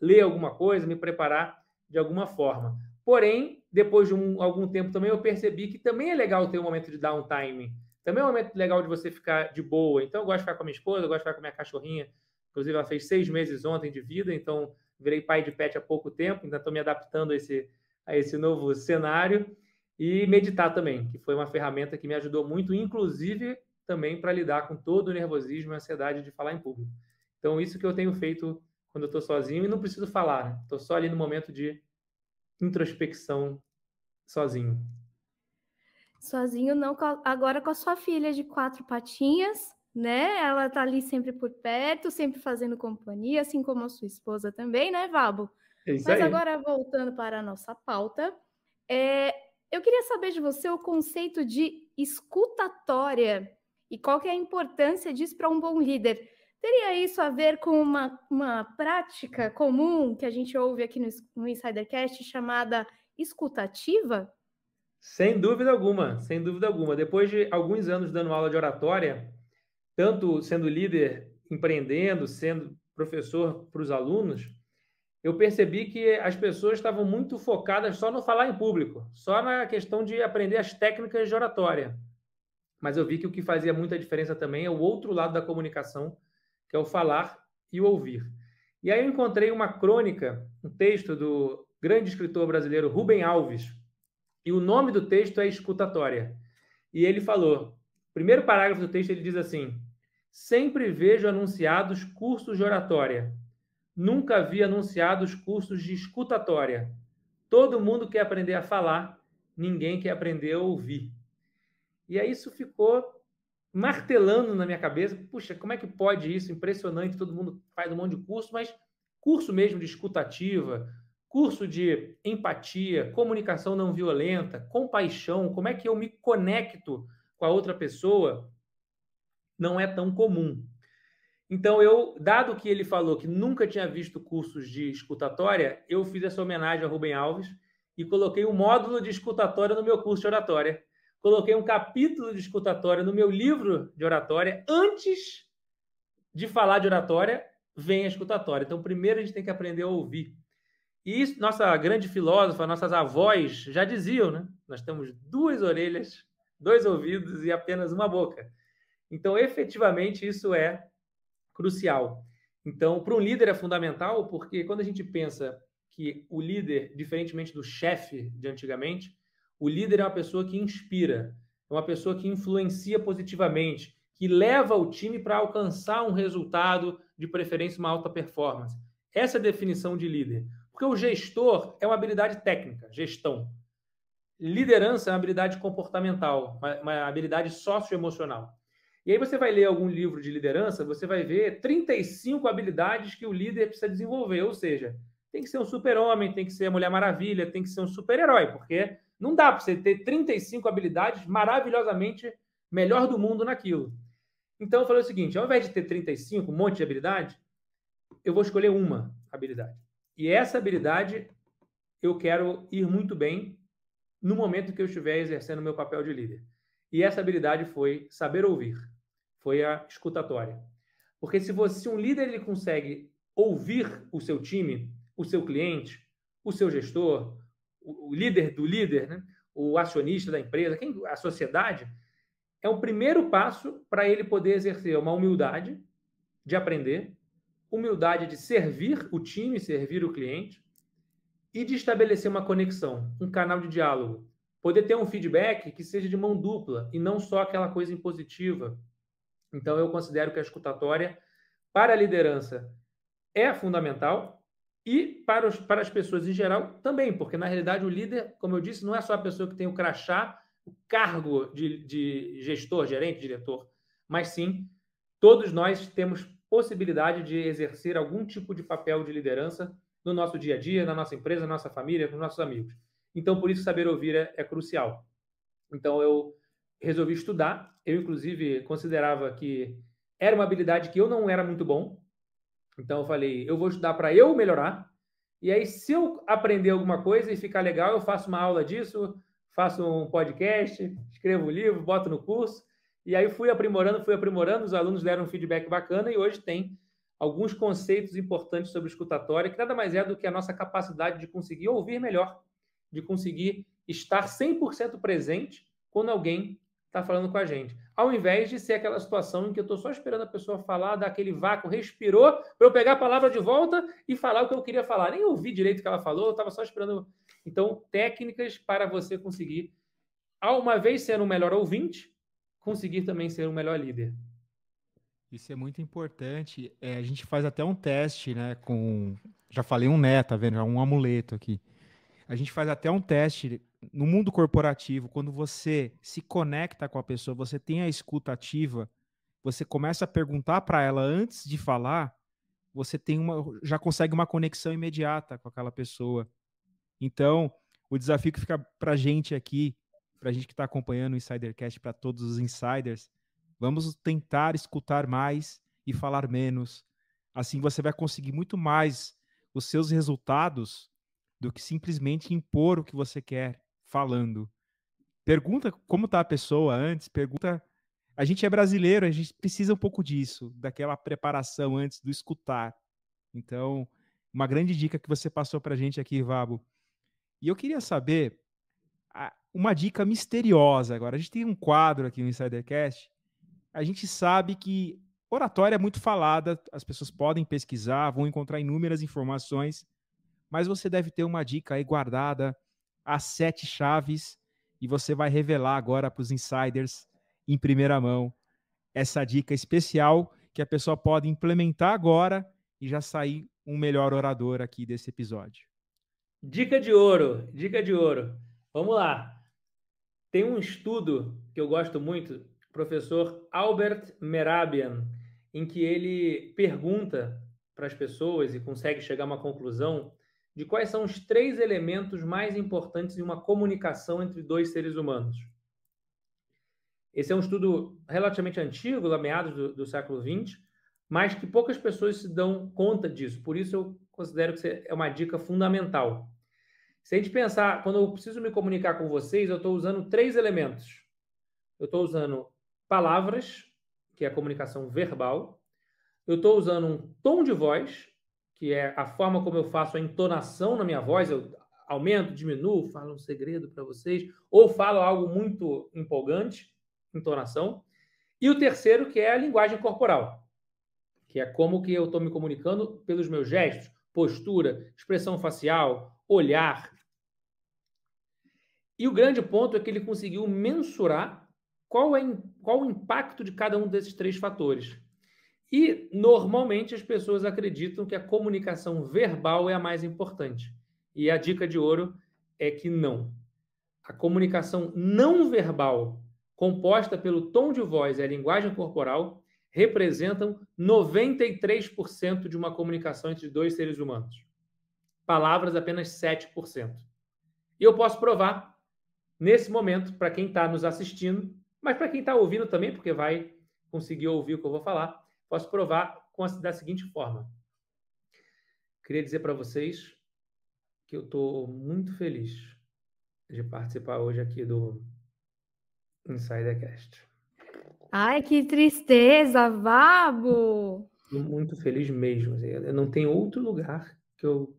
ler alguma coisa, me preparar de alguma forma. Porém, depois de um, algum tempo também eu percebi que também é legal ter um momento de downtime. Também é um momento legal de você ficar de boa. Então, eu gosto de ficar com a minha esposa, eu gosto de ficar com a minha cachorrinha. Inclusive, ela fez seis meses ontem de vida, então virei pai de pet há pouco tempo, ainda então estou me adaptando a esse, a esse novo cenário. E meditar também, que foi uma ferramenta que me ajudou muito, inclusive também para lidar com todo o nervosismo e ansiedade de falar em público. Então, isso que eu tenho feito quando eu estou sozinho e não preciso falar, estou né? só ali no momento de introspecção sozinho. Sozinho não, agora com a sua filha de quatro patinhas, né? Ela tá ali sempre por perto, sempre fazendo companhia, assim como a sua esposa também, né, Vabo? É Mas aí. agora voltando para a nossa pauta, é, eu queria saber de você o conceito de escutatória e qual que é a importância disso para um bom líder. Teria isso a ver com uma, uma prática comum que a gente ouve aqui no, no Insidercast chamada escutativa? Sem dúvida alguma, sem dúvida alguma. Depois de alguns anos dando aula de oratória, tanto sendo líder, empreendendo, sendo professor para os alunos, eu percebi que as pessoas estavam muito focadas só no falar em público, só na questão de aprender as técnicas de oratória. Mas eu vi que o que fazia muita diferença também é o outro lado da comunicação, que é o falar e o ouvir. E aí eu encontrei uma crônica, um texto do grande escritor brasileiro Rubem Alves, e o nome do texto é Escutatória. E ele falou, primeiro parágrafo do texto ele diz assim: Sempre vejo anunciados cursos de oratória nunca havia anunciado os cursos de escutatória. Todo mundo quer aprender a falar, ninguém quer aprender a ouvir. E aí isso ficou martelando na minha cabeça. Puxa, como é que pode isso? Impressionante, todo mundo faz um monte de curso, mas curso mesmo de escutativa, curso de empatia, comunicação não violenta, compaixão, como é que eu me conecto com a outra pessoa, não é tão comum. Então, eu, dado que ele falou que nunca tinha visto cursos de escutatória, eu fiz essa homenagem a Rubem Alves e coloquei um módulo de escutatória no meu curso de oratória. Coloquei um capítulo de escutatória no meu livro de oratória. Antes de falar de oratória, vem a escutatória. Então, primeiro a gente tem que aprender a ouvir. E isso, nossa grande filósofa, nossas avós já diziam, né? Nós temos duas orelhas, dois ouvidos e apenas uma boca. Então, efetivamente, isso é crucial. Então, para um líder é fundamental, porque quando a gente pensa que o líder, diferentemente do chefe de antigamente, o líder é uma pessoa que inspira, é uma pessoa que influencia positivamente, que leva o time para alcançar um resultado, de preferência uma alta performance. Essa é a definição de líder. Porque o gestor é uma habilidade técnica, gestão. Liderança é uma habilidade comportamental, uma, uma habilidade socioemocional. E aí você vai ler algum livro de liderança, você vai ver 35 habilidades que o líder precisa desenvolver, ou seja, tem que ser um super-homem, tem que ser a Mulher Maravilha, tem que ser um super-herói, porque não dá para você ter 35 habilidades maravilhosamente melhor do mundo naquilo. Então eu falei o seguinte, ao invés de ter 35, um monte de habilidade, eu vou escolher uma habilidade. E essa habilidade eu quero ir muito bem no momento que eu estiver exercendo meu papel de líder. E essa habilidade foi saber ouvir foi a escutatória. Porque se, você, se um líder ele consegue ouvir o seu time, o seu cliente, o seu gestor, o, o líder do líder, né? o acionista da empresa, quem, a sociedade, é o primeiro passo para ele poder exercer uma humildade de aprender, humildade de servir o time, servir o cliente e de estabelecer uma conexão, um canal de diálogo. Poder ter um feedback que seja de mão dupla e não só aquela coisa impositiva, então, eu considero que a escutatória para a liderança é fundamental e para, os, para as pessoas em geral também, porque na realidade o líder, como eu disse, não é só a pessoa que tem o crachá, o cargo de, de gestor, gerente, diretor, mas sim todos nós temos possibilidade de exercer algum tipo de papel de liderança no nosso dia a dia, na nossa empresa, na nossa família, com nossos amigos. Então, por isso, saber ouvir é, é crucial. Então, eu resolvi estudar. Eu, inclusive, considerava que era uma habilidade que eu não era muito bom. Então, eu falei, eu vou estudar para eu melhorar. E aí, se eu aprender alguma coisa e ficar legal, eu faço uma aula disso, faço um podcast, escrevo um livro, boto no curso. E aí fui aprimorando, fui aprimorando, os alunos deram um feedback bacana e hoje tem alguns conceitos importantes sobre escutatória, que nada mais é do que a nossa capacidade de conseguir ouvir melhor, de conseguir estar 100% presente quando alguém está falando com a gente. Ao invés de ser aquela situação em que eu estou só esperando a pessoa falar, dar aquele vácuo, respirou, para eu pegar a palavra de volta e falar o que eu queria falar. Nem ouvi direito o que ela falou, eu estava só esperando. Então, técnicas para você conseguir, uma vez ser um melhor ouvinte, conseguir também ser um melhor líder. Isso é muito importante. É, a gente faz até um teste, né? Com. Já falei um né, tá vendo? Um amuleto aqui. A gente faz até um teste no mundo corporativo, quando você se conecta com a pessoa, você tem a escuta ativa, você começa a perguntar para ela antes de falar, você tem uma, já consegue uma conexão imediata com aquela pessoa. Então, o desafio que fica para a gente aqui, para a gente que está acompanhando o Insidercast, para todos os insiders, vamos tentar escutar mais e falar menos. Assim você vai conseguir muito mais os seus resultados do que simplesmente impor o que você quer falando. Pergunta como tá a pessoa antes, pergunta. A gente é brasileiro, a gente precisa um pouco disso, daquela preparação antes do escutar. Então, uma grande dica que você passou para a gente aqui, Vabo. E eu queria saber uma dica misteriosa agora. A gente tem um quadro aqui no Insidercast. A gente sabe que oratória é muito falada, as pessoas podem pesquisar, vão encontrar inúmeras informações, mas você deve ter uma dica aí guardada as sete chaves e você vai revelar agora para os insiders em primeira mão essa dica especial que a pessoa pode implementar agora e já sair um melhor orador aqui desse episódio. Dica de ouro, dica de ouro. Vamos lá. Tem um estudo que eu gosto muito, professor Albert Merabian, em que ele pergunta para as pessoas e consegue chegar a uma conclusão de quais são os três elementos mais importantes em uma comunicação entre dois seres humanos. Esse é um estudo relativamente antigo, lá meados do, do século XX, mas que poucas pessoas se dão conta disso. Por isso, eu considero que é uma dica fundamental. Se a gente pensar, quando eu preciso me comunicar com vocês, eu estou usando três elementos. Eu estou usando palavras, que é a comunicação verbal. Eu estou usando um tom de voz, que é a forma como eu faço a entonação na minha voz, eu aumento, diminuo, falo um segredo para vocês, ou falo algo muito empolgante, entonação. E o terceiro, que é a linguagem corporal, que é como que eu estou me comunicando pelos meus gestos, postura, expressão facial, olhar. E o grande ponto é que ele conseguiu mensurar qual é qual o impacto de cada um desses três fatores. E, normalmente, as pessoas acreditam que a comunicação verbal é a mais importante. E a dica de ouro é que não. A comunicação não verbal, composta pelo tom de voz e a linguagem corporal, representam 93% de uma comunicação entre dois seres humanos. Palavras, apenas 7%. E eu posso provar, nesse momento, para quem está nos assistindo, mas para quem está ouvindo também, porque vai conseguir ouvir o que eu vou falar, Posso provar com a, da seguinte forma. Queria dizer para vocês que eu estou muito feliz de participar hoje aqui do Insidercast. Ai, que tristeza, Vabo! Estou muito feliz mesmo. Assim. Eu não tem outro lugar que eu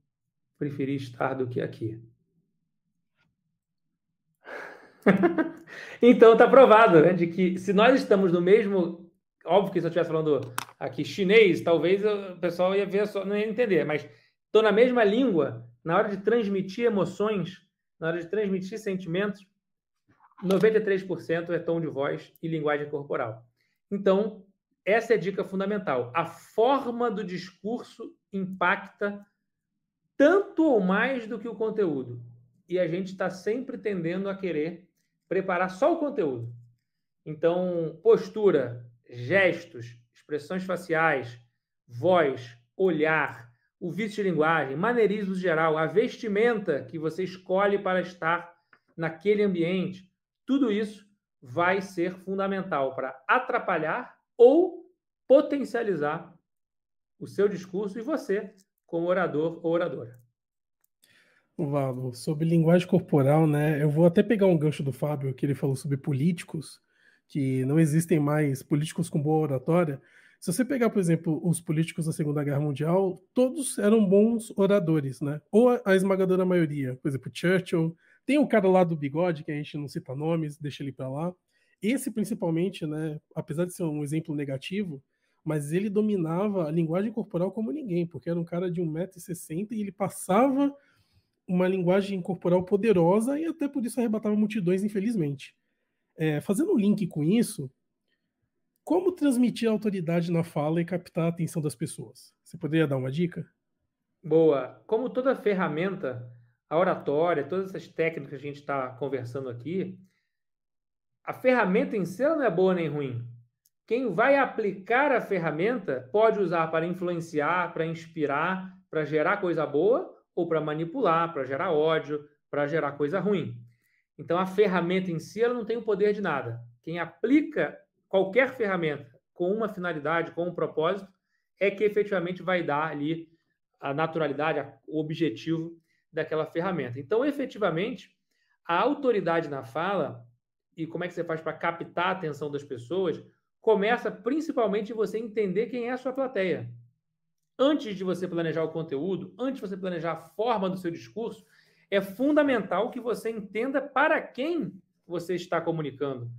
preferi estar do que aqui. então tá provado, né? De que se nós estamos no mesmo óbvio que se eu estivesse falando aqui chinês, talvez o pessoal ia ver só, não ia entender, mas estou na mesma língua, na hora de transmitir emoções, na hora de transmitir sentimentos, 93% é tom de voz e linguagem corporal. Então, essa é a dica fundamental. A forma do discurso impacta tanto ou mais do que o conteúdo. E a gente está sempre tendendo a querer preparar só o conteúdo. Então, postura, gestos, expressões faciais, voz, olhar, o vício de linguagem, maneirismo geral, a vestimenta que você escolhe para estar naquele ambiente, tudo isso vai ser fundamental para atrapalhar ou potencializar o seu discurso e você como orador ou oradora. Valdo, sobre linguagem corporal, né? Eu vou até pegar um gancho do Fábio, que ele falou sobre políticos, que não existem mais políticos com boa oratória. Se você pegar, por exemplo, os políticos da Segunda Guerra Mundial, todos eram bons oradores, né? Ou a esmagadora maioria, por exemplo, Churchill. Tem o cara lá do bigode, que a gente não cita nomes, deixa ele para lá. Esse, principalmente, né, apesar de ser um exemplo negativo, mas ele dominava a linguagem corporal como ninguém, porque era um cara de 1,60m e ele passava uma linguagem corporal poderosa e até por isso arrebatava multidões, infelizmente. É, fazendo um link com isso, como transmitir autoridade na fala e captar a atenção das pessoas? Você poderia dar uma dica? Boa. Como toda ferramenta, a oratória, todas essas técnicas que a gente está conversando aqui, a ferramenta em si não é boa nem ruim. Quem vai aplicar a ferramenta pode usar para influenciar, para inspirar, para gerar coisa boa ou para manipular, para gerar ódio, para gerar coisa ruim. Então, a ferramenta em si ela não tem o poder de nada. Quem aplica qualquer ferramenta com uma finalidade, com um propósito, é que efetivamente vai dar ali a naturalidade, o objetivo daquela ferramenta. Então, efetivamente, a autoridade na fala e como é que você faz para captar a atenção das pessoas começa principalmente em você entender quem é a sua plateia. Antes de você planejar o conteúdo, antes de você planejar a forma do seu discurso, é fundamental que você entenda para quem você está comunicando,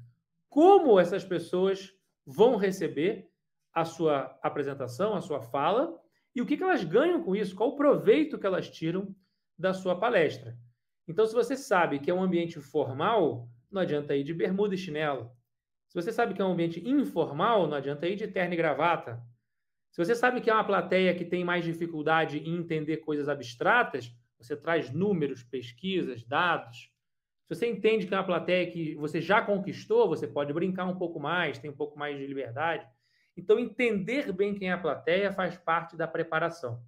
como essas pessoas vão receber a sua apresentação, a sua fala e o que, elas ganham com isso, qual o proveito que elas tiram da sua palestra. Então, se você sabe que é um ambiente formal, não adianta ir de bermuda e chinelo. Se você sabe que é um ambiente informal, não adianta ir de terno e gravata. Se você sabe que é uma plateia que tem mais dificuldade em entender coisas abstratas, você traz números, pesquisas, dados. Se você entende que é uma plateia que você já conquistou, você pode brincar um pouco mais, tem um pouco mais de liberdade. Então, entender bem quem é a plateia faz parte da preparação.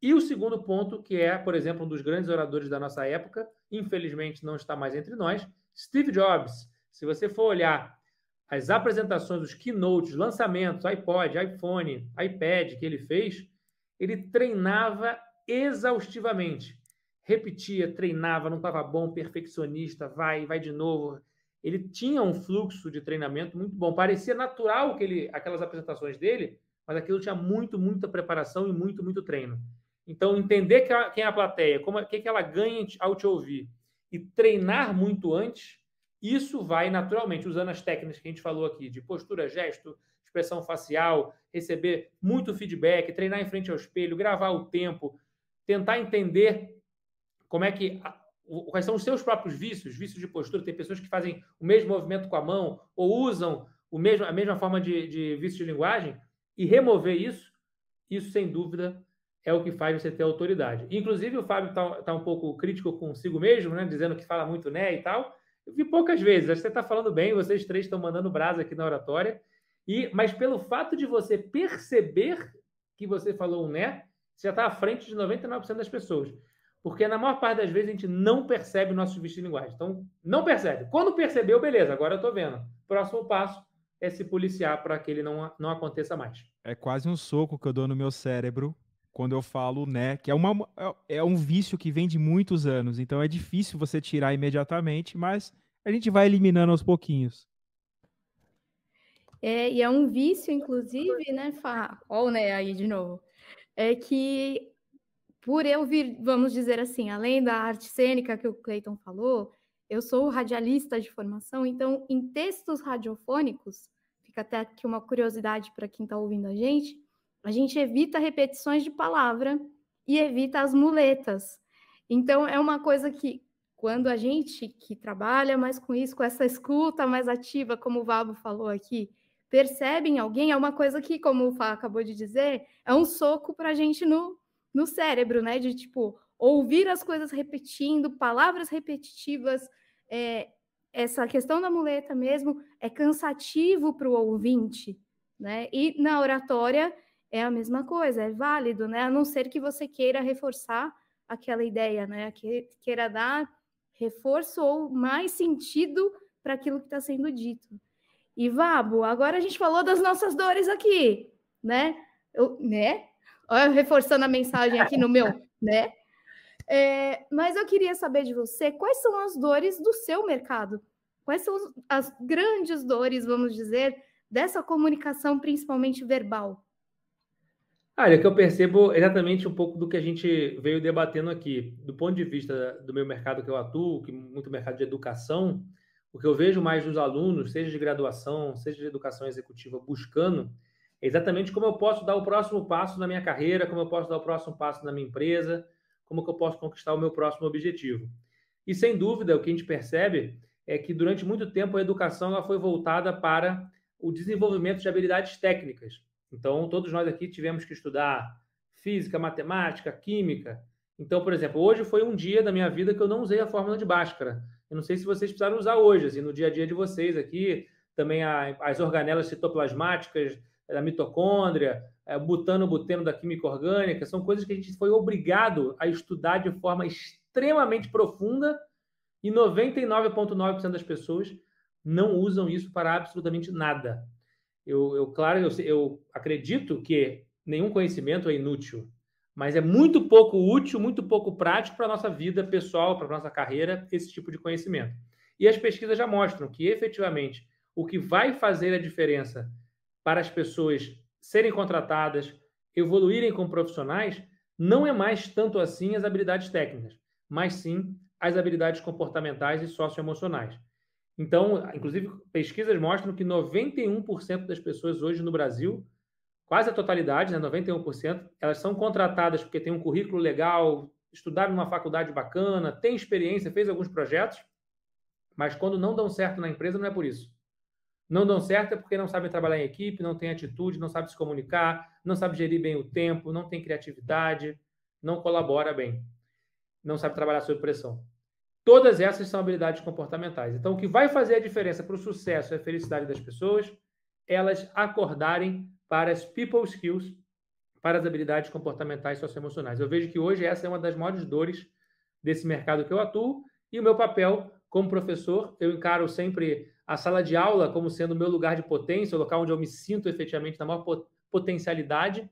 E o segundo ponto, que é, por exemplo, um dos grandes oradores da nossa época, infelizmente não está mais entre nós, Steve Jobs. Se você for olhar as apresentações, os keynotes, lançamentos, iPod, iPhone, iPad que ele fez, ele treinava exaustivamente. Repetia, treinava, não estava bom, perfeccionista, vai, vai de novo. Ele tinha um fluxo de treinamento muito bom. Parecia natural que ele, aquelas apresentações dele, mas aquilo tinha muito, muita preparação e muito, muito treino. Então, entender quem é a plateia, como o é, que, que ela ganha ao te ouvir e treinar muito antes, isso vai naturalmente, usando as técnicas que a gente falou aqui, de postura, gesto, expressão facial, receber muito feedback, treinar em frente ao espelho, gravar o tempo, tentar entender como é que quais são os seus próprios vícios, vícios de postura. Tem pessoas que fazem o mesmo movimento com a mão ou usam o mesmo, a mesma forma de, de vício de linguagem e remover isso, isso sem dúvida é o que faz você ter autoridade. Inclusive, o Fábio está tá um pouco crítico consigo mesmo, né? dizendo que fala muito né e tal. Eu vi poucas vezes, acho que você está falando bem, vocês três estão mandando brasa aqui na oratória. E, mas pelo fato de você perceber que você falou um né, você já está à frente de 99% das pessoas. Porque na maior parte das vezes a gente não percebe o nosso visto de linguagem. Então, não percebe. Quando percebeu, beleza, agora eu estou vendo. Próximo passo é se policiar para que ele não, não aconteça mais. É quase um soco que eu dou no meu cérebro quando eu falo né, que é, uma, é, é um vício que vem de muitos anos. Então é difícil você tirar imediatamente, mas a gente vai eliminando aos pouquinhos. É, e é um vício, inclusive, né, Fá? Olha o né aí de novo é que por eu vir, vamos dizer assim, além da arte cênica que o Cleiton falou, eu sou radialista de formação, então em textos radiofônicos, fica até aqui uma curiosidade para quem está ouvindo a gente, a gente evita repetições de palavra e evita as muletas. Então é uma coisa que quando a gente que trabalha mais com isso, com essa escuta mais ativa, como o Vabo falou aqui, percebem alguém, é uma coisa que, como o Fá acabou de dizer, é um soco para a gente no, no cérebro, né? De tipo, ouvir as coisas repetindo, palavras repetitivas, é, essa questão da muleta mesmo é cansativo para o ouvinte, né? E na oratória é a mesma coisa, é válido, né? A não ser que você queira reforçar aquela ideia, né? Que, queira dar reforço ou mais sentido para aquilo que está sendo dito. E Vabo, agora a gente falou das nossas dores aqui, né? Eu, né? Olha, reforçando a mensagem aqui no meu, né? É, mas eu queria saber de você quais são as dores do seu mercado? Quais são as grandes dores, vamos dizer, dessa comunicação, principalmente verbal? Olha, que eu percebo exatamente um pouco do que a gente veio debatendo aqui. Do ponto de vista do meu mercado que eu atuo, que é muito mercado de educação, o que eu vejo mais nos alunos, seja de graduação, seja de educação executiva, buscando é exatamente como eu posso dar o próximo passo na minha carreira, como eu posso dar o próximo passo na minha empresa, como que eu posso conquistar o meu próximo objetivo. E sem dúvida, o que a gente percebe é que durante muito tempo a educação ela foi voltada para o desenvolvimento de habilidades técnicas. Então, todos nós aqui tivemos que estudar física, matemática, química. Então, por exemplo, hoje foi um dia da minha vida que eu não usei a fórmula de Bhaskara. Eu não sei se vocês precisaram usar hoje, assim, no dia a dia de vocês aqui, também a, as organelas citoplasmáticas é, da mitocôndria, é, butano, buteno da química orgânica, são coisas que a gente foi obrigado a estudar de forma extremamente profunda e 99,9% das pessoas não usam isso para absolutamente nada. Eu, eu claro, eu, eu acredito que nenhum conhecimento é inútil mas é muito pouco útil, muito pouco prático para a nossa vida pessoal, para a nossa carreira, esse tipo de conhecimento. E as pesquisas já mostram que, efetivamente, o que vai fazer a diferença para as pessoas serem contratadas, evoluírem como profissionais, não é mais tanto assim as habilidades técnicas, mas sim as habilidades comportamentais e socioemocionais. Então, inclusive, pesquisas mostram que 91% das pessoas hoje no Brasil quase a totalidade, né, 91%, elas são contratadas porque tem um currículo legal, estudaram numa faculdade bacana, tem experiência, fez alguns projetos, mas quando não dão certo na empresa não é por isso. Não dão certo é porque não sabem trabalhar em equipe, não têm atitude, não sabem se comunicar, não sabem gerir bem o tempo, não têm criatividade, não colabora bem, não sabe trabalhar sob pressão. Todas essas são habilidades comportamentais. Então, o que vai fazer a diferença para o sucesso e é a felicidade das pessoas, elas acordarem para as people skills, para as habilidades comportamentais socioemocionais. Eu vejo que hoje essa é uma das maiores dores desse mercado que eu atuo e o meu papel como professor, eu encaro sempre a sala de aula como sendo o meu lugar de potência, o local onde eu me sinto efetivamente na maior pot potencialidade.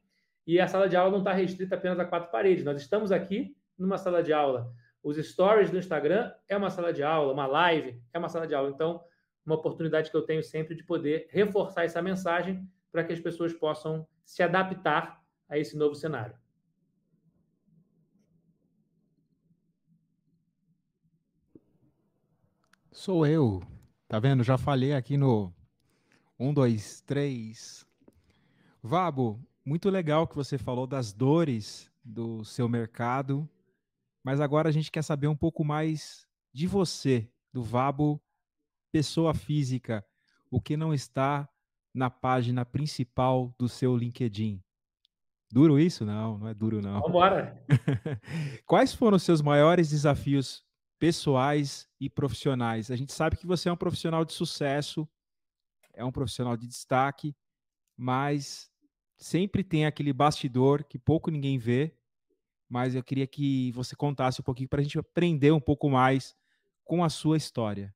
E a sala de aula não está restrita apenas a quatro paredes. Nós estamos aqui numa sala de aula. Os stories do Instagram é uma sala de aula, uma live é uma sala de aula. Então, uma oportunidade que eu tenho sempre de poder reforçar essa mensagem para que as pessoas possam se adaptar a esse novo cenário. Sou eu. Tá vendo? Já falei aqui no 1, 2, 3. Vabo, muito legal que você falou das dores do seu mercado, mas agora a gente quer saber um pouco mais de você, do Vabo, pessoa física, o que não está na página principal do seu LinkedIn. Duro isso? Não, não é duro não. Vambora! Quais foram os seus maiores desafios pessoais e profissionais? A gente sabe que você é um profissional de sucesso, é um profissional de destaque, mas sempre tem aquele bastidor que pouco ninguém vê, mas eu queria que você contasse um pouquinho para a gente aprender um pouco mais com a sua história.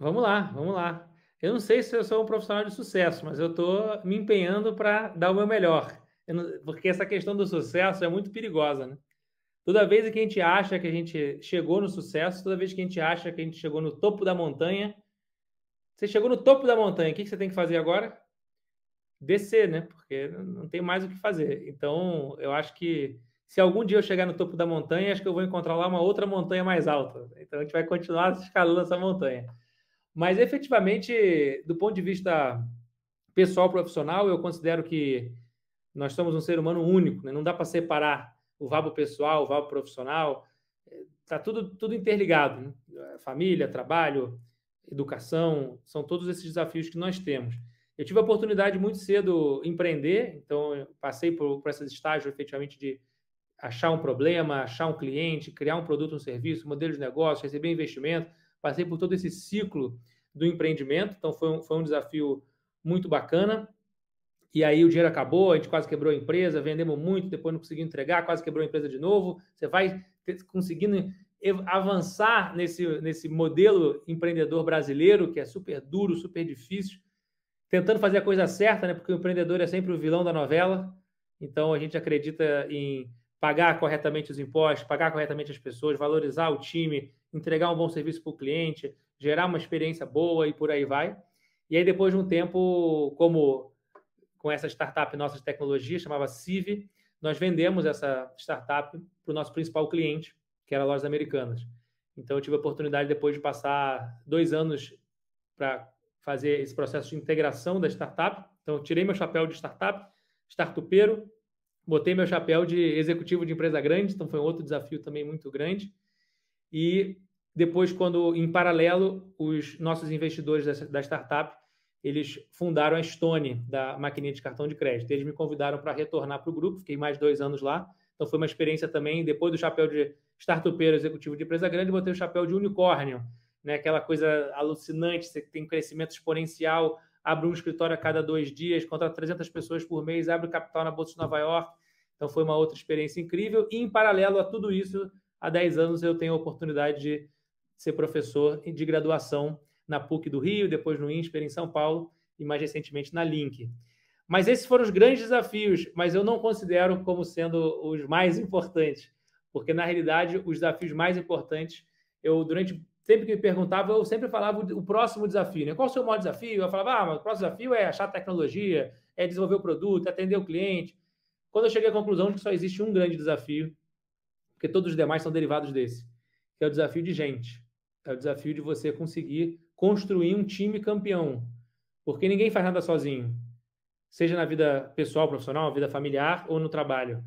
Vamos lá, vamos lá eu não sei se eu sou um profissional de sucesso, mas eu estou me empenhando para dar o meu melhor. Não, porque essa questão do sucesso é muito perigosa, né? Toda vez que a gente acha que a gente chegou no sucesso, toda vez que a gente acha que a gente chegou no topo da montanha, você chegou no topo da montanha, o que você tem que fazer agora? Descer, né? Porque não tem mais o que fazer. Então, eu acho que se algum dia eu chegar no topo da montanha, acho que eu vou encontrar lá uma outra montanha mais alta. Então, a gente vai continuar escalando essa montanha. Mas efetivamente, do ponto de vista pessoal, profissional, eu considero que nós somos um ser humano único, né? não dá para separar o vabo pessoal, o vabo profissional, está tudo, tudo interligado. Né? Família, trabalho, educação, são todos esses desafios que nós temos. Eu tive a oportunidade muito cedo empreender, então passei por, por esses estágios efetivamente de achar um problema, achar um cliente, criar um produto, um serviço, modelo de negócio, receber investimento, Passei por todo esse ciclo do empreendimento, então foi um, foi um desafio muito bacana. E aí o dinheiro acabou, a gente quase quebrou a empresa, vendemos muito, depois não conseguimos entregar, quase quebrou a empresa de novo. Você vai ter, conseguindo avançar nesse, nesse modelo empreendedor brasileiro, que é super duro, super difícil, tentando fazer a coisa certa, né? Porque o empreendedor é sempre o vilão da novela. Então a gente acredita em pagar corretamente os impostos, pagar corretamente as pessoas, valorizar o time, entregar um bom serviço para o cliente, gerar uma experiência boa e por aí vai. E aí, depois de um tempo, como com essa startup nossa de tecnologia, chamava Civ, nós vendemos essa startup para o nosso principal cliente, que era Lojas Americanas. Então, eu tive a oportunidade, depois de passar dois anos para fazer esse processo de integração da startup. Então, tirei meu chapéu de startup, startupeiro, botei meu chapéu de executivo de empresa grande, então foi um outro desafio também muito grande. E depois, quando em paralelo, os nossos investidores da, startup eles fundaram a Stone, da maquininha de cartão de crédito. Eles me convidaram para retornar para o grupo, fiquei mais dois anos lá. Então foi uma experiência também, depois do chapéu de startupeiro executivo de empresa grande, botei o chapéu de unicórnio, né? aquela coisa alucinante, você tem crescimento exponencial, abre um escritório a cada dois dias, contrata 300 pessoas por mês, abre o capital na Bolsa de Nova York, então foi uma outra experiência incrível. E em paralelo a tudo isso, há 10 anos eu tenho a oportunidade de ser professor de graduação na PUC do Rio, depois no INSPER em São Paulo e mais recentemente na Link. Mas esses foram os grandes desafios, mas eu não considero como sendo os mais importantes, porque na realidade os desafios mais importantes, eu durante sempre que me perguntava, eu sempre falava o próximo desafio, né? Qual o seu maior desafio? Eu falava, ah, mas o próximo desafio é achar tecnologia, é desenvolver o produto, é atender o cliente. Quando eu cheguei à conclusão de que só existe um grande desafio, porque todos os demais são derivados desse, que é o desafio de gente. É o desafio de você conseguir construir um time campeão. Porque ninguém faz nada sozinho. Seja na vida pessoal, profissional, vida familiar ou no trabalho.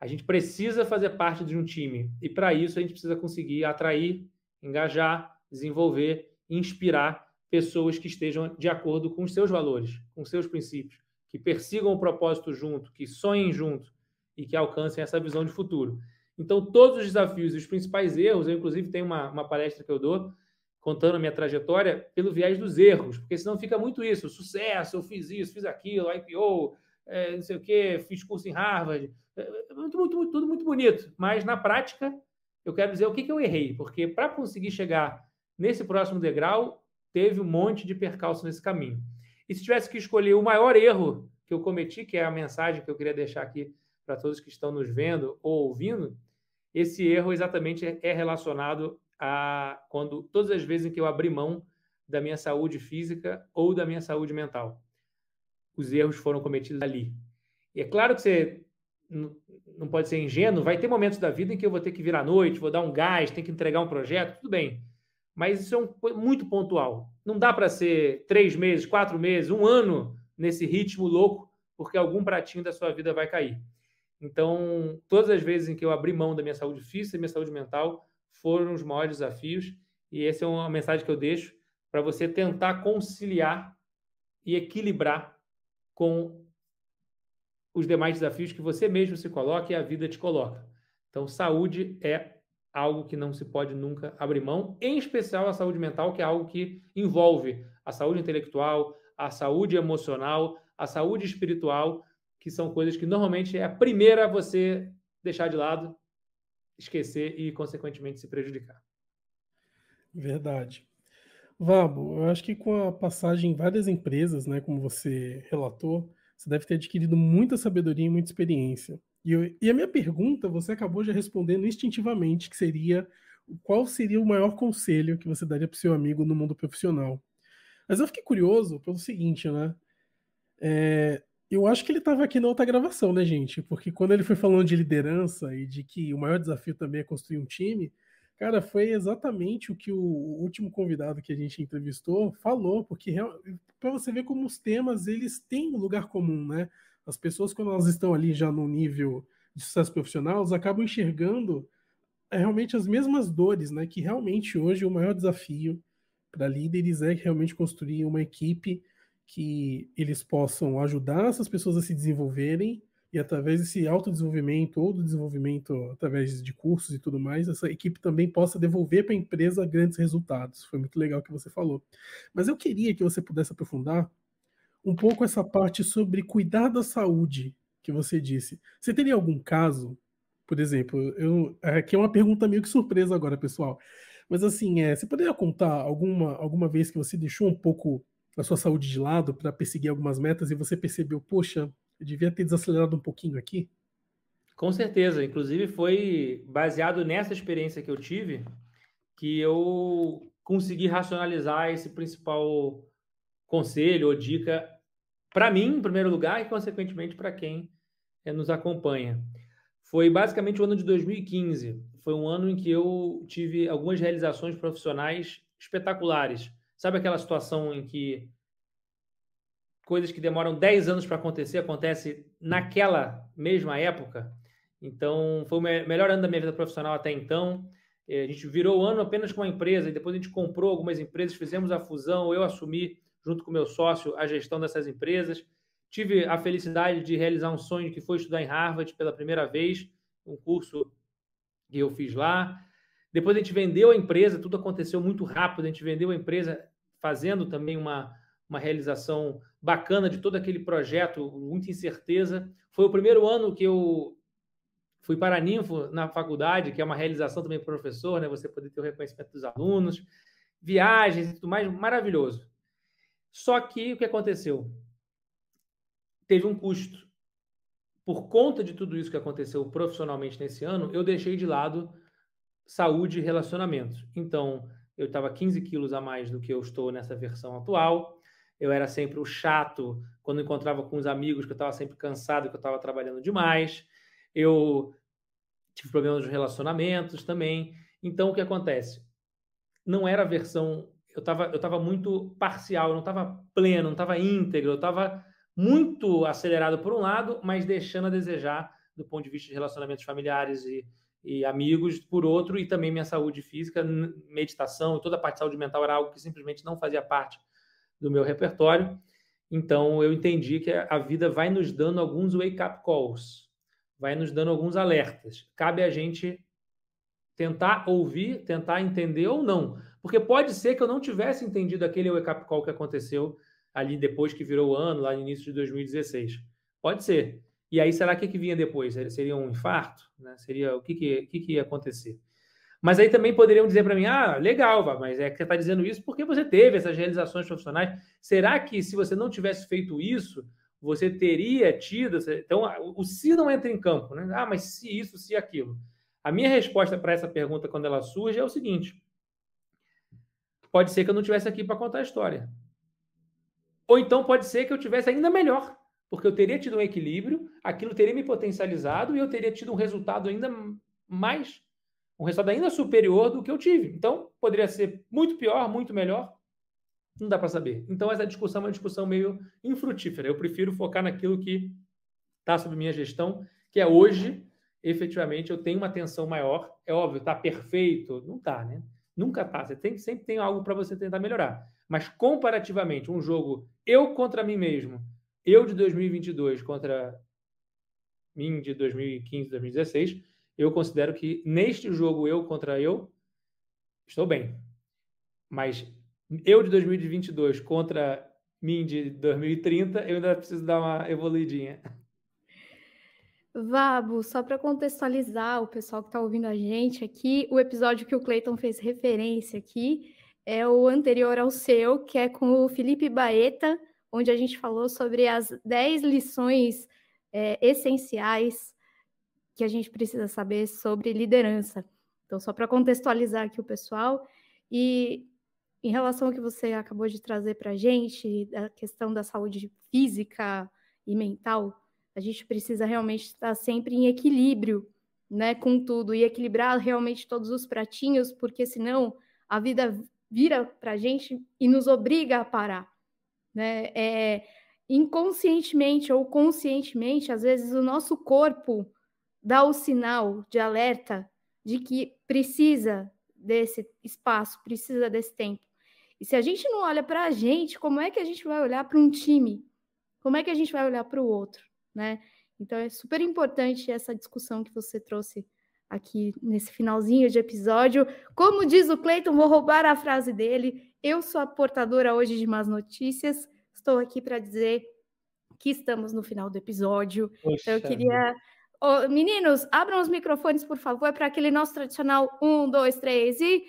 A gente precisa fazer parte de um time. E para isso a gente precisa conseguir atrair, engajar, desenvolver, inspirar pessoas que estejam de acordo com os seus valores, com os seus princípios que persigam o propósito junto, que sonhem junto e que alcancem essa visão de futuro. Então, todos os desafios e os principais erros, eu inclusive tenho uma, uma palestra que eu dou contando a minha trajetória pelo viés dos erros, porque senão fica muito isso, sucesso, eu fiz isso, fiz aquilo, IPO, é, não sei o quê, fiz curso em Harvard, é, é, muito, muito, muito, tudo muito bonito, mas na prática eu quero dizer o que, que eu errei, porque para conseguir chegar nesse próximo degrau, teve um monte de percalço nesse caminho. E se tivesse que escolher o maior erro que eu cometi, que é a mensagem que eu queria deixar aqui para todos que estão nos vendo ou ouvindo, esse erro exatamente é, é relacionado a quando todas as vezes em que eu abri mão da minha saúde física ou da minha saúde mental. Os erros foram cometidos ali. E é claro que você não pode ser ingênuo, vai ter momentos da vida em que eu vou ter que vir à noite, vou dar um gás, tem que entregar um projeto, tudo bem. Mas isso é um, muito pontual. Não dá para ser três meses, quatro meses, um ano nesse ritmo louco, porque algum pratinho da sua vida vai cair. Então, todas as vezes em que eu abri mão da minha saúde física e minha saúde mental foram os maiores desafios. E essa é uma mensagem que eu deixo para você tentar conciliar e equilibrar com os demais desafios que você mesmo se coloca e a vida te coloca. Então, saúde é algo que não se pode nunca abrir mão, em especial a saúde mental, que é algo que envolve a saúde intelectual, a saúde emocional, a saúde espiritual, que são coisas que normalmente é a primeira a você deixar de lado, esquecer e, consequentemente, se prejudicar. Verdade. Vabo, eu acho que com a passagem em várias empresas, né, como você relatou, você deve ter adquirido muita sabedoria e muita experiência. E, e a minha pergunta, você acabou já respondendo instintivamente, que seria qual seria o maior conselho que você daria para seu amigo no mundo profissional. Mas eu fiquei curioso pelo seguinte, né? É, eu acho que ele estava aqui na outra gravação, né, gente? Porque quando ele foi falando de liderança e de que o maior desafio também é construir um time, cara, foi exatamente o que o último convidado que a gente entrevistou falou, porque para você ver como os temas eles têm um lugar comum, né? As pessoas, quando elas estão ali já no nível de sucesso profissional, elas acabam enxergando eh, realmente as mesmas dores, né? Que realmente hoje o maior desafio para líderes é realmente construir uma equipe que eles possam ajudar essas pessoas a se desenvolverem e através desse autodesenvolvimento ou do desenvolvimento através de cursos e tudo mais, essa equipe também possa devolver para a empresa grandes resultados. Foi muito legal o que você falou. Mas eu queria que você pudesse aprofundar um pouco essa parte sobre cuidar da saúde que você disse. Você teria algum caso, por exemplo, eu, aqui é, é uma pergunta meio que surpresa agora, pessoal, mas assim, é, você poderia contar alguma, alguma vez que você deixou um pouco a sua saúde de lado para perseguir algumas metas e você percebeu, poxa, eu devia ter desacelerado um pouquinho aqui? Com certeza, inclusive foi baseado nessa experiência que eu tive que eu consegui racionalizar esse principal conselho ou dica para mim, em primeiro lugar, e consequentemente para quem é, nos acompanha. Foi basicamente o ano de 2015. Foi um ano em que eu tive algumas realizações profissionais espetaculares. Sabe aquela situação em que coisas que demoram 10 anos para acontecer acontece naquela mesma época? Então, foi o melhor ano da minha vida profissional até então. Eh, a gente virou o ano apenas com uma empresa e depois a gente comprou algumas empresas, fizemos a fusão, eu assumi junto com meu sócio, a gestão dessas empresas. Tive a felicidade de realizar um sonho que foi estudar em Harvard pela primeira vez, um curso que eu fiz lá. Depois a gente vendeu a empresa, tudo aconteceu muito rápido. A gente vendeu a empresa fazendo também uma, uma realização bacana de todo aquele projeto, muita incerteza. Foi o primeiro ano que eu fui para a Ninfo na faculdade, que é uma realização também para professor, né? Você poder ter o reconhecimento dos alunos, viagens e tudo mais, maravilhoso. Só que o que aconteceu? Teve um custo. Por conta de tudo isso que aconteceu profissionalmente nesse ano, eu deixei de lado saúde e relacionamentos. Então, eu estava 15 quilos a mais do que eu estou nessa versão atual. Eu era sempre o chato quando encontrava com os amigos, que eu estava sempre cansado, que eu estava trabalhando demais. Eu tive problemas nos relacionamentos também. Então, o que acontece? Não era a versão eu estava eu tava muito parcial, eu não estava pleno, não estava íntegro, eu estava muito acelerado por um lado, mas deixando a desejar do ponto de vista de relacionamentos familiares e, e amigos por outro, e também minha saúde física, meditação, toda a parte de saúde mental era algo que simplesmente não fazia parte do meu repertório. Então eu entendi que a vida vai nos dando alguns wake-up calls, vai nos dando alguns alertas. Cabe a gente tentar ouvir, tentar entender ou não, porque pode ser que eu não tivesse entendido aquele wake-up call que aconteceu ali depois que virou o ano, lá no início de 2016. Pode ser. E aí, será que, que vinha depois? Seria um infarto? Né? Seria o que, que, que, que ia acontecer? Mas aí também poderiam dizer para mim: ah, legal, Vá, mas é que você está dizendo isso porque você teve essas realizações profissionais. Será que se você não tivesse feito isso, você teria tido. Então, o se não entra em campo, né? Ah, mas se isso, se aquilo. A minha resposta para essa pergunta, quando ela surge, é o seguinte: pode ser que eu não tivesse aqui para contar a história. Ou então pode ser que eu tivesse ainda melhor, porque eu teria tido um equilíbrio, aquilo teria me potencializado e eu teria tido um resultado ainda mais, um resultado ainda superior do que eu tive. Então, poderia ser muito pior, muito melhor. Não dá para saber. Então, essa discussão é uma discussão meio infrutífera. Eu prefiro focar naquilo que está sob minha gestão, que é hoje, efetivamente, eu tenho uma atenção maior. É óbvio, está perfeito? Não está, né? Nunca tá. Você tem, sempre tem algo para você tentar melhorar. Mas comparativamente, um jogo eu contra mim mesmo, eu de 2022 contra mim de 2015, 2016, eu considero que neste jogo eu contra eu estou bem. Mas eu de 2022 contra mim de 2030, eu ainda preciso dar uma evoluidinha. Vabo, só para contextualizar o pessoal que está ouvindo a gente aqui, o episódio que o Cleiton fez referência aqui é o anterior ao seu, que é com o Felipe Baeta, onde a gente falou sobre as 10 lições é, essenciais que a gente precisa saber sobre liderança. Então, só para contextualizar aqui o pessoal, e em relação ao que você acabou de trazer para a gente, da questão da saúde física e mental a gente precisa realmente estar sempre em equilíbrio, né, com tudo e equilibrar realmente todos os pratinhos, porque senão a vida vira para a gente e nos obriga a parar, né? É, inconscientemente ou conscientemente, às vezes o nosso corpo dá o sinal de alerta de que precisa desse espaço, precisa desse tempo. E se a gente não olha para a gente, como é que a gente vai olhar para um time? Como é que a gente vai olhar para o outro? né? Então é super importante essa discussão que você trouxe aqui nesse finalzinho de episódio. Como diz o Cleiton, vou roubar a frase dele. Eu sou a portadora hoje de más notícias. Estou aqui para dizer que estamos no final do episódio. Poxa então eu queria Oh, meninos, abram os microfones, por favor, para aquele nosso tradicional um, dois, três e.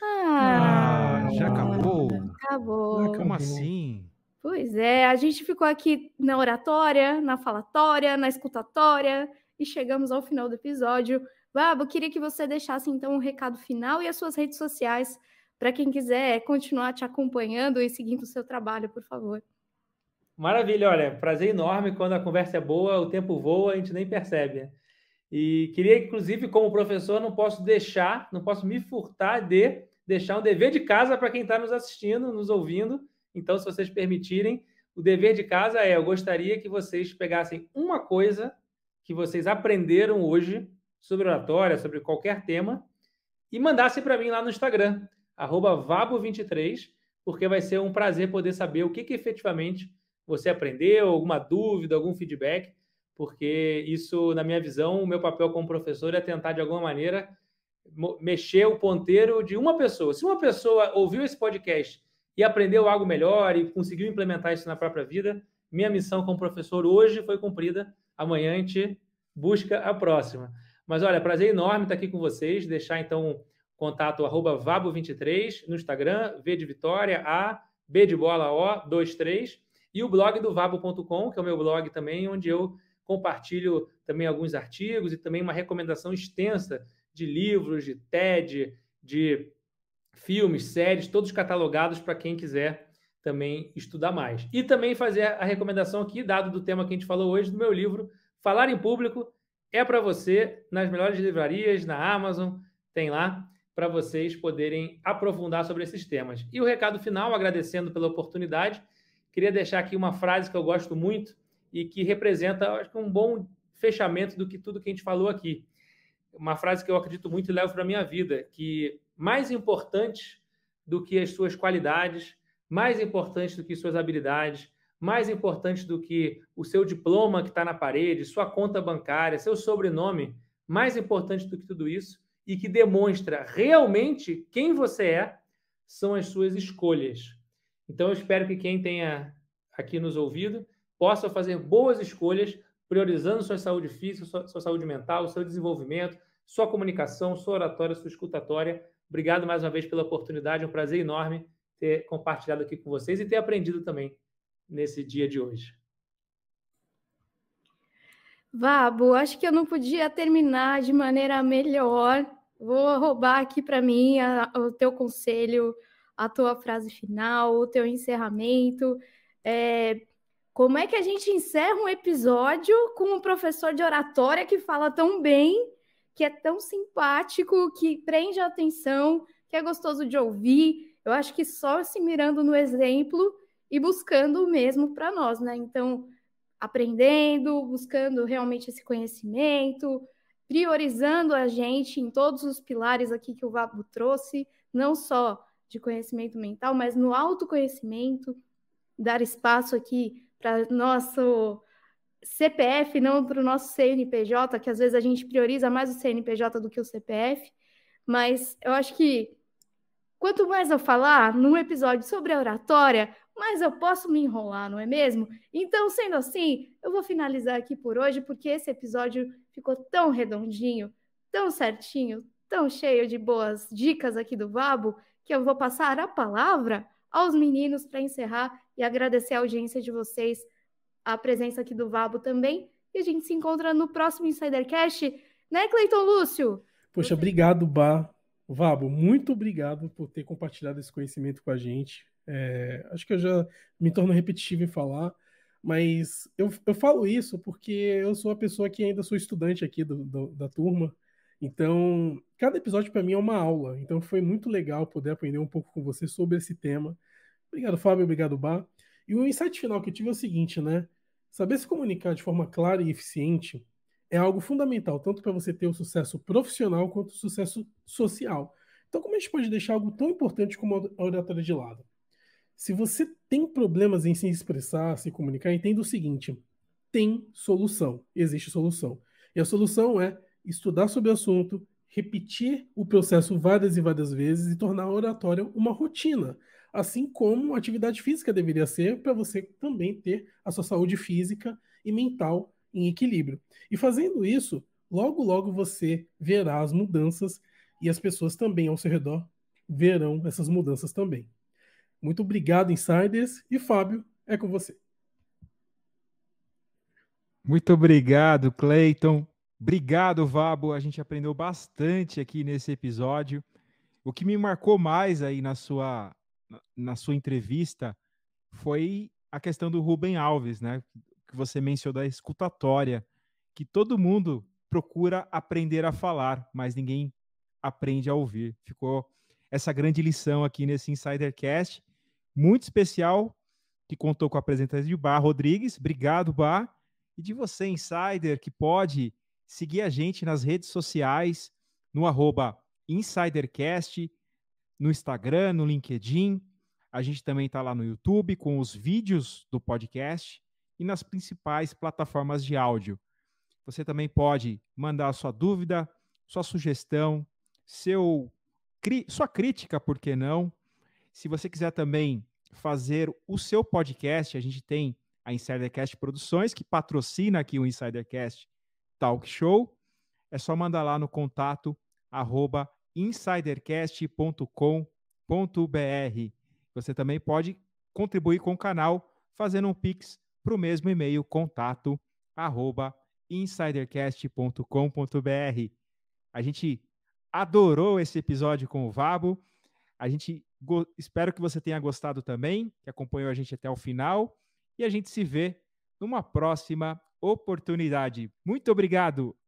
Ah, ah já acabou. Acabou. como assim? Pois é, a gente ficou aqui na oratória, na falatória, na escutatória e chegamos ao final do episódio. Babo, queria que você deixasse então um recado final e as suas redes sociais para quem quiser continuar te acompanhando e seguindo o seu trabalho, por favor. Maravilha, olha, prazer enorme quando a conversa é boa, o tempo voa, a gente nem percebe. E queria, inclusive, como professor, não posso deixar, não posso me furtar de deixar um dever de casa para quem está nos assistindo, nos ouvindo então, se vocês permitirem, o dever de casa é: eu gostaria que vocês pegassem uma coisa que vocês aprenderam hoje sobre oratória, sobre qualquer tema, e mandassem para mim lá no Instagram, vabo23, porque vai ser um prazer poder saber o que, que efetivamente você aprendeu, alguma dúvida, algum feedback, porque isso, na minha visão, o meu papel como professor é tentar, de alguma maneira, mexer o ponteiro de uma pessoa. Se uma pessoa ouviu esse podcast e aprendeu algo melhor e conseguiu implementar isso na própria vida. Minha missão como professor hoje foi cumprida. Amanhã a gente busca a próxima. Mas olha, prazer enorme estar aqui com vocês. Deixar então contato arroba vabo23 no Instagram, V de Vitória, A, B de bola, O, 23. E o blog do vabo.com, que é o meu blog também, onde eu compartilho também alguns artigos e também uma recomendação extensa de livros, de TED, de filmes, séries, todos catalogados para quem quiser também estudar mais. E também fazer a recomendação aqui, dado do tema que a gente falou hoje, do meu livro Falar em Público é para você nas melhores livrarias, na Amazon, tem lá para vocês poderem aprofundar sobre esses temas. E o recado final, agradecendo pela oportunidade, queria deixar aqui uma frase que eu gosto muito e que representa, acho que um bom fechamento do que tudo que a gente falou aqui. Uma frase que eu acredito muito e levo para minha vida, que mais importantes do que as suas qualidades, mais importantes do que suas habilidades, mais importantes do que o seu diploma que está na parede, sua conta bancária, seu sobrenome, mais importante do que tudo isso e que demonstra realmente quem você é, são as suas escolhas. Então eu espero que quem tenha aqui nos ouvido possa fazer boas escolhas, priorizando sua saúde física, sua, sua saúde mental, seu desenvolvimento, sua comunicação, sua oratória, sua escutatória Obrigado mais uma vez pela oportunidade, é um prazer enorme ter compartilhado aqui com vocês e ter aprendido também nesse dia de hoje. Vabo, acho que eu não podia terminar de maneira melhor. Vou roubar aqui para mim a, o teu conselho, a tua frase final, o teu encerramento. É, como é que a gente encerra um episódio com um professor de oratória que fala tão bem que é tão simpático, que prende a atenção, que é gostoso de ouvir. Eu acho que só se mirando no exemplo e buscando o mesmo para nós, né? Então, aprendendo, buscando realmente esse conhecimento, priorizando a gente em todos os pilares aqui que o Vabo trouxe, não só de conhecimento mental, mas no autoconhecimento, dar espaço aqui para nosso CPF, não para o nosso CNPJ, que às vezes a gente prioriza mais o CNPJ do que o CPF, mas eu acho que quanto mais eu falar num episódio sobre a oratória, mais eu posso me enrolar, não é mesmo? Então, sendo assim, eu vou finalizar aqui por hoje, porque esse episódio ficou tão redondinho, tão certinho, tão cheio de boas dicas aqui do Vabo, que eu vou passar a palavra aos meninos para encerrar e agradecer a audiência de vocês a presença aqui do Vabo também. E a gente se encontra no próximo Insidercast, né, Cleiton Lúcio? Poxa, Você... obrigado, Bá. Vabo, muito obrigado por ter compartilhado esse conhecimento com a gente. É, acho que eu já me torno repetitivo em falar, mas eu, eu falo isso porque eu sou a pessoa que ainda sou estudante aqui do, do, da turma. Então, cada episódio para mim é uma aula. Então, foi muito legal poder aprender um pouco com você sobre esse tema. Obrigado, Fábio. Obrigado, Bá. E o insight final que eu tive é o seguinte, né? Saber se comunicar de forma clara e eficiente é algo fundamental, tanto para você ter o sucesso profissional quanto o sucesso social. Então, como a gente pode deixar algo tão importante como a oratória de lado? Se você tem problemas em se expressar, se comunicar, entenda o seguinte: tem solução, existe solução. E a solução é estudar sobre o assunto, repetir o processo várias e várias vezes e tornar a oratória uma rotina assim como atividade física deveria ser para você também ter a sua saúde física e mental em equilíbrio. E fazendo isso, logo logo você verá as mudanças e as pessoas também ao seu redor verão essas mudanças também. Muito obrigado, insiders, e Fábio, é com você. Muito obrigado, Clayton. Obrigado, Vabo. A gente aprendeu bastante aqui nesse episódio. O que me marcou mais aí na sua na sua entrevista foi a questão do Rubem Alves, né? Que você mencionou da escutatória, que todo mundo procura aprender a falar, mas ninguém aprende a ouvir. Ficou essa grande lição aqui nesse Insidercast, muito especial, que contou com a presença de Bar Rodrigues. Obrigado, Bar. E de você, Insider, que pode seguir a gente nas redes sociais, no arroba InsiderCast no Instagram, no LinkedIn. A gente também está lá no YouTube com os vídeos do podcast e nas principais plataformas de áudio. Você também pode mandar a sua dúvida, sua sugestão, seu, sua crítica, por que não? Se você quiser também fazer o seu podcast, a gente tem a Insidercast Produções, que patrocina aqui o Insidercast Talk Show. É só mandar lá no contato arroba insidercast.com.br. Você também pode contribuir com o canal fazendo um pix para o mesmo e-mail contato arroba insidercast.com.br. A gente adorou esse episódio com o Vabo. A gente espero que você tenha gostado também, que acompanhou a gente até o final e a gente se vê numa próxima oportunidade. Muito obrigado.